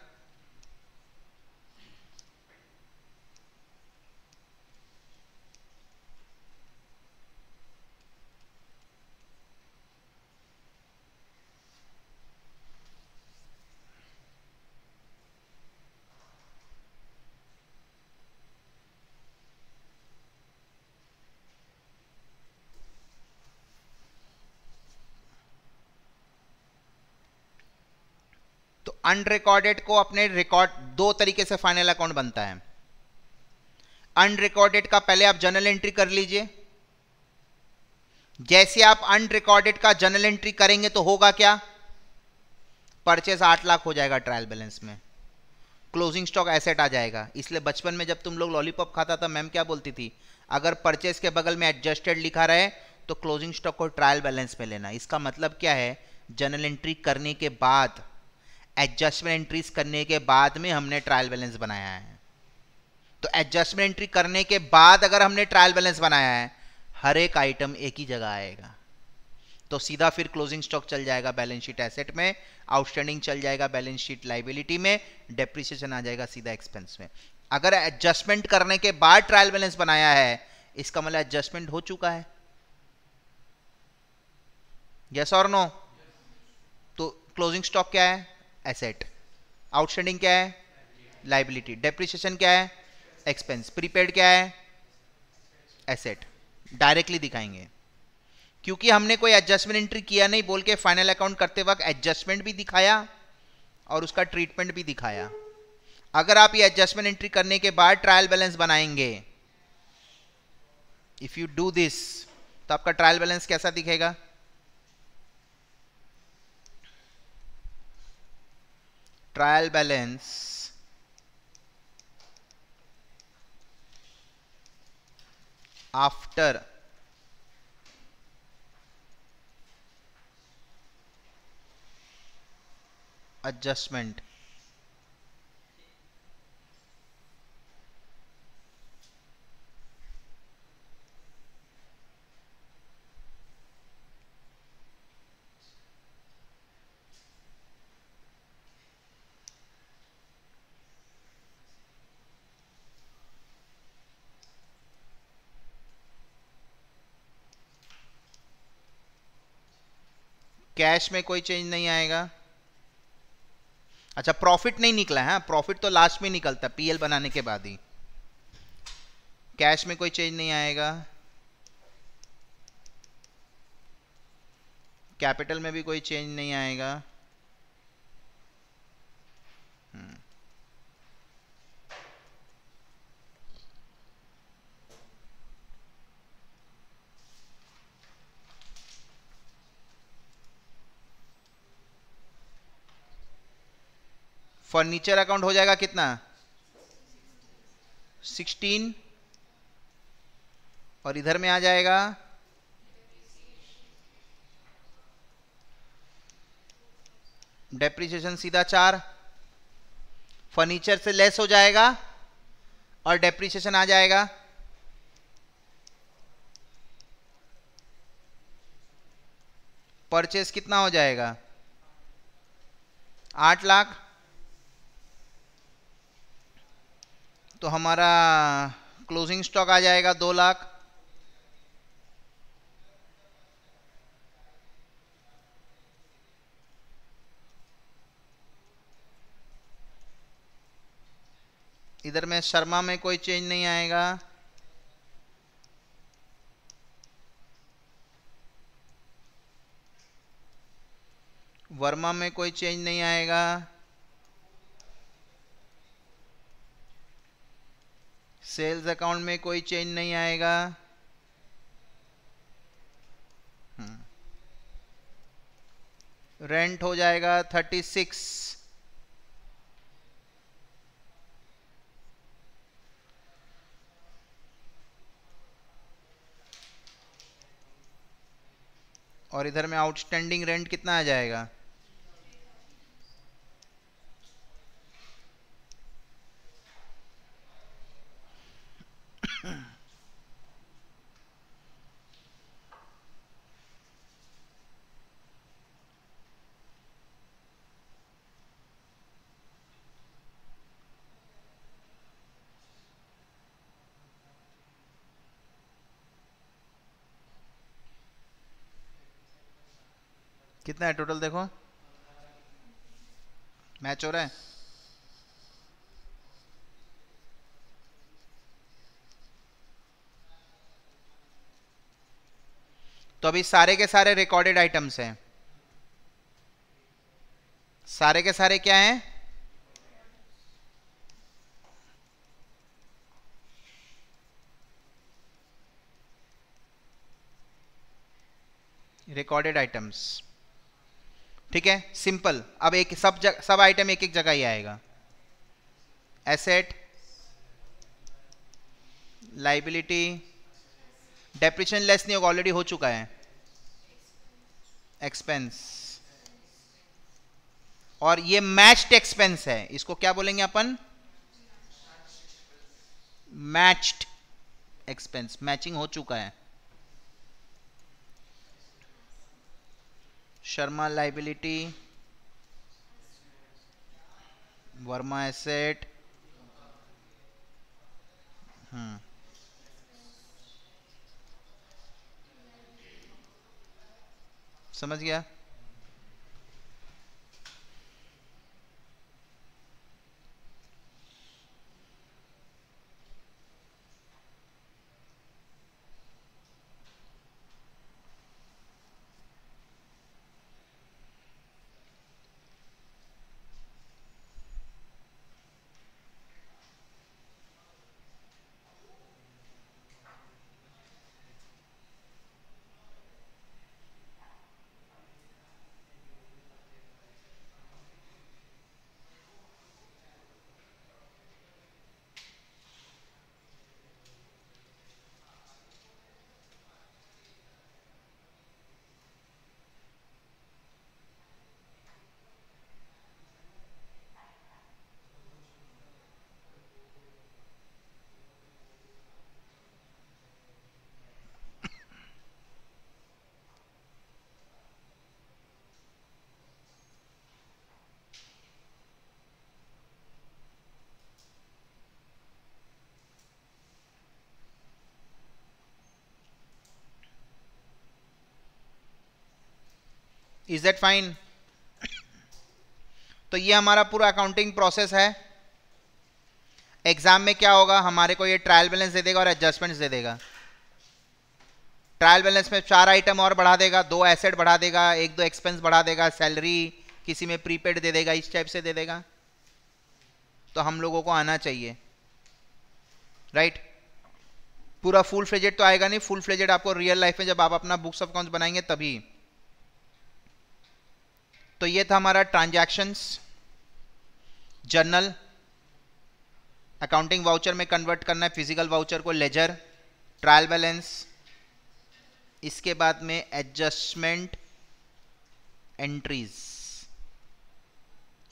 [SPEAKER 1] अनरिकॉर्डेड को अपने रिकॉर्ड दो तरीके से फाइनल अकाउंट बनता है अनरिकॉर्डेड का पहले आप जनरल एंट्री कर लीजिए जैसे आप अनरिकॉर्डेड का जनरल एंट्री करेंगे तो होगा क्या परचेस आठ लाख हो जाएगा ट्रायल बैलेंस में क्लोजिंग स्टॉक एसेट आ जाएगा इसलिए बचपन में जब तुम लोग लॉलीपॉप खाता था मैम क्या बोलती थी अगर परचेस के बगल में एडजस्टेड लिखा रहे तो क्लोजिंग स्टॉक को ट्रायल बैलेंस में लेना इसका मतलब क्या है जनरल एंट्री करने के बाद एडजस्टमेंट एंट्रीज करने के बाद में हमने ट्रायल बैलेंस बनाया है तो एडजस्टमेंट एंट्री करने के बाद अगर हमने ट्रायल बैलेंस बनाया है हर एक आइटम एक ही जगह आएगा तो सीधा फिर क्लोजिंग स्टॉक चल जाएगा बैलेंस शीट एसेट में आउटस्टैंडिंग चल जाएगा बैलेंस शीट लाइबिलिटी में डेप्रिसिएशन आ जाएगा सीधा एक्सपेंस में अगर एडजस्टमेंट करने के बाद ट्रायल बैलेंस बनाया है इसका मतलब एडजस्टमेंट हो चुका है यस और नो तो क्लोजिंग स्टॉक क्या है एसेट आउटस्टैंडिंग क्या है लाइबिलिटी डेप्रिशिएशन क्या है एक्सपेंस प्रीपेड क्या है एसेट डायरेक्टली दिखाएंगे क्योंकि हमने कोई एडजस्टमेंट एंट्री किया नहीं बोल के फाइनल अकाउंट करते वक्त एडजस्टमेंट भी दिखाया और उसका ट्रीटमेंट भी दिखाया अगर आप ये एडजस्टमेंट एंट्री करने के बाद ट्रायल बैलेंस बनाएंगे इफ यू डू दिस तो आपका ट्रायल बैलेंस कैसा दिखेगा trial balance after adjustment cash में कोई चेंज नहीं आएगा अच्छा प्रॉफिट नहीं निकला है हाँ? प्रॉफिट तो लास्ट में निकलता पीएल बनाने के बाद ही कैश में कोई चेंज नहीं आएगा कैपिटल में भी कोई चेंज नहीं आएगा फर्नीचर अकाउंट हो जाएगा कितना सिक्सटीन और इधर में आ जाएगा डेप्रिसिएशन सीधा चार फर्नीचर से लेस हो जाएगा और डेप्रिसिएशन आ जाएगा परचेस कितना हो जाएगा आठ लाख तो हमारा क्लोजिंग स्टॉक आ जाएगा दो लाख इधर में शर्मा में कोई चेंज नहीं आएगा वर्मा में कोई चेंज नहीं आएगा सेल्स अकाउंट में कोई चेंज नहीं आएगा हम्म। रेंट हो जाएगा थर्टी सिक्स और इधर में आउटस्टैंडिंग रेंट कितना आ जाएगा कितना है टोटल देखो मैच हो रहा है तो अभी सारे के सारे रिकॉर्डेड आइटम्स हैं सारे के सारे क्या हैं रिकॉर्डेड आइटम्स ठीक है सिंपल अब एक सब जग, सब आइटम एक एक जगह ही आएगा एसेट लाइबिलिटी डेप्रिशन लेस नहीं होगा ऑलरेडी हो चुका है एक्सपेंस और ये मैच्ड एक्सपेंस है इसको क्या बोलेंगे अपन मैच्ड एक्सपेंस मैचिंग हो चुका है शर्मा लाइबिलिटी वर्मा एसेट हम्म समझ गया इज दैट फाइन तो ये हमारा पूरा अकाउंटिंग प्रोसेस है एग्जाम में क्या होगा हमारे को ये ट्रायल बैलेंस दे देगा और एडजस्टमेंट्स दे देगा ट्रायल बैलेंस में चार आइटम और बढ़ा देगा दो एसेट बढ़ा देगा एक दो एक्सपेंस बढ़ा देगा सैलरी किसी में प्रीपेड दे देगा इस टाइप से दे देगा तो हम लोगों को आना चाहिए राइट right? पूरा फुल फ्लेजेड तो आएगा नहीं फुल फ्लेजेड आपको रियल लाइफ में जब आप अपना बुक्स ऑफ अकाउंट्स बनाएंगे तभी तो ये था हमारा ट्रांजैक्शंस जर्नल अकाउंटिंग वाउचर में कन्वर्ट करना है फिजिकल वाउचर को लेजर ट्रायल बैलेंस इसके बाद में एडजस्टमेंट एंट्रीज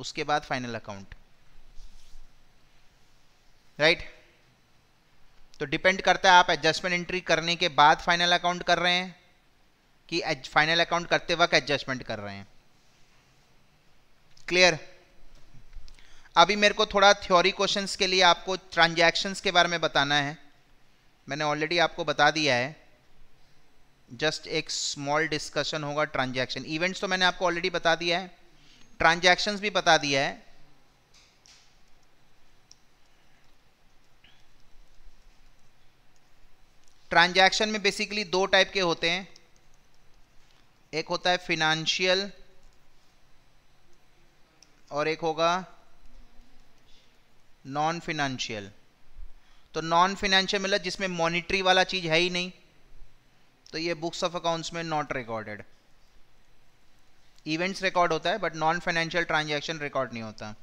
[SPEAKER 1] उसके बाद फाइनल अकाउंट राइट तो डिपेंड करता है आप एडजस्टमेंट एंट्री करने के बाद फाइनल अकाउंट कर रहे हैं कि फाइनल अकाउंट करते वक्त एडजस्टमेंट कर रहे हैं क्लियर अभी मेरे को थोड़ा थ्योरी क्वेश्चंस के लिए आपको ट्रांजैक्शंस के बारे में बताना है मैंने ऑलरेडी आपको बता दिया है जस्ट एक स्मॉल डिस्कशन होगा ट्रांजैक्शन इवेंट्स तो मैंने आपको ऑलरेडी बता दिया है ट्रांजैक्शंस भी बता दिया है ट्रांजैक्शन में बेसिकली दो टाइप के होते हैं एक होता है फिनेंशियल और एक होगा नॉन फिनेंशियल तो नॉन फिनेंशियल मतलब जिसमें मॉनिटरी वाला चीज़ है ही नहीं तो ये बुक्स ऑफ अकाउंट्स में नॉट रिकॉर्डेड इवेंट्स रिकॉर्ड होता है but non financial transaction record नहीं होता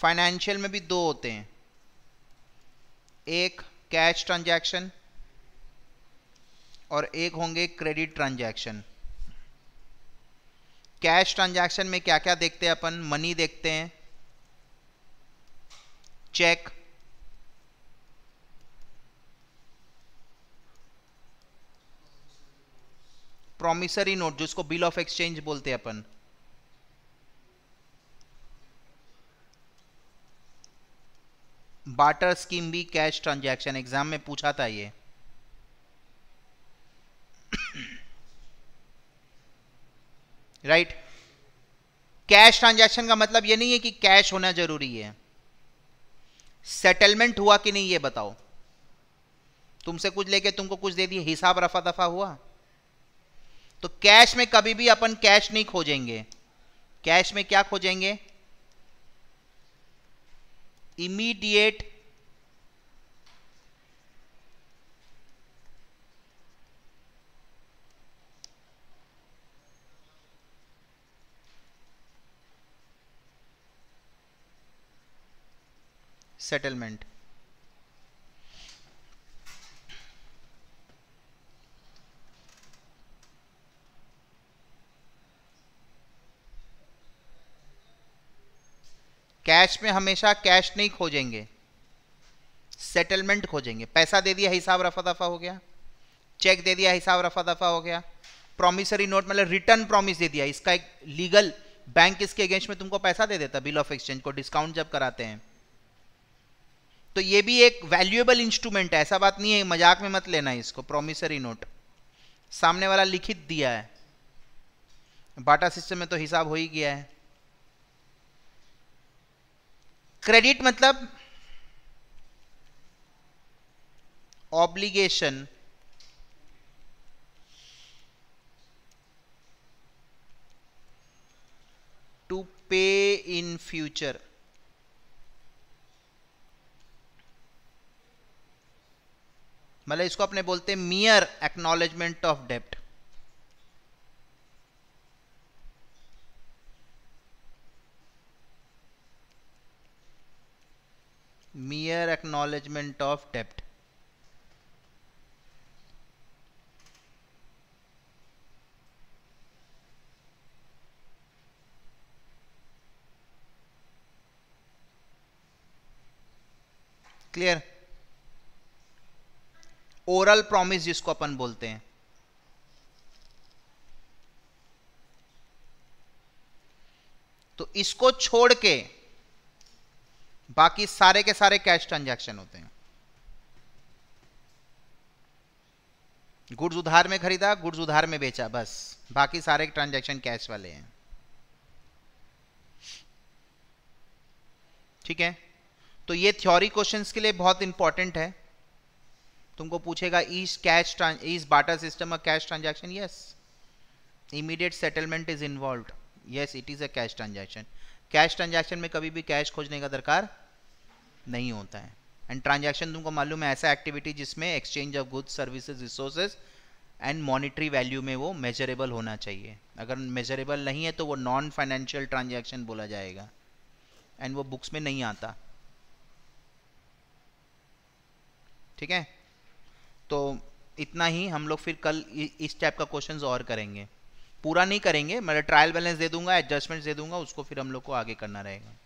[SPEAKER 1] फाइनेंशियल में भी दो होते हैं एक कैश ट्रांजैक्शन और एक होंगे क्रेडिट ट्रांजैक्शन कैश ट्रांजैक्शन में क्या क्या देखते हैं अपन मनी देखते हैं चेक प्रोमिसरी नोट जिसको बिल ऑफ एक्सचेंज बोलते हैं अपन बाटर स्कीम भी कैश ट्रांजैक्शन एग्जाम में पूछा था ये राइट कैश ट्रांजैक्शन का मतलब ये नहीं है कि कैश होना जरूरी है सेटलमेंट हुआ कि नहीं ये बताओ तुमसे कुछ लेके तुमको कुछ दे दिए हिसाब रफा दफा हुआ तो कैश में कभी भी अपन कैश नहीं खोजेंगे कैश में क्या खोजेंगे इमीडिएट सेटलमेंट कैश में हमेशा कैश नहीं खोजेंगे सेटलमेंट खोजेंगे पैसा दे दिया हिसाब रफा दफा हो गया चेक दे दिया हिसाब रफा दफा हो गया प्रोमिसरी नोट मतलब रिटर्न प्रॉमिस दे दिया इसका एक लीगल बैंक इसके अगेंस्ट में तुमको पैसा दे देता बिल ऑफ एक्सचेंज को डिस्काउंट जब कराते हैं तो ये भी एक वैल्यूएबल इंस्ट्रूमेंट है ऐसा बात नहीं है मजाक में मत लेना इसको प्रोमिसरी नोट सामने वाला लिखित दिया है बाटा सिस्टम में तो हिसाब हो ही गया है क्रेडिट मतलब ऑब्लिगेशन टू पे इन फ्यूचर मतलब इसको अपने बोलते हैं मियर acknowledgement of dept मियर acknowledgement of dept clear oral promise जिसको अपन बोलते हैं तो इसको छोड़ के बाकी सारे के सारे कैश ट्रांजैक्शन होते हैं गुड्स उधार में खरीदा गुड्स उधार में बेचा बस बाकी सारे ट्रांजैक्शन कैश वाले हैं ठीक है तो ये थ्योरी क्वेश्चंस के लिए बहुत इंपॉर्टेंट है तुमको पूछेगा is cash is barter system a cash transaction yes immediate settlement is involve yes it is a cash transaction cash transaction में कभी भी कैश खोजने का दरकार नहीं होता है एंड ट्रांजेक्शन तुमको मालूम है ऐसा एक्टिविटी जिसमें exchange of goods services resources and monetary value में वो मेजरेबल होना चाहिए अगर मेजरेबल नहीं है तो वो नॉन फाइनेंशियल ट्रांजेक्शन बोला जाएगा एंड वो बुक्स में नहीं आता ठीक है तो इतना ही हम लोग फिर कल इस टाइप का क्वेश्चन और करेंगे पूरा नहीं करेंगे मैं ट्रायल बैलेंस दे दूंगा एडजस्टमेंट दे दूंगा उसको फिर हम लोग को आगे करना रहेगा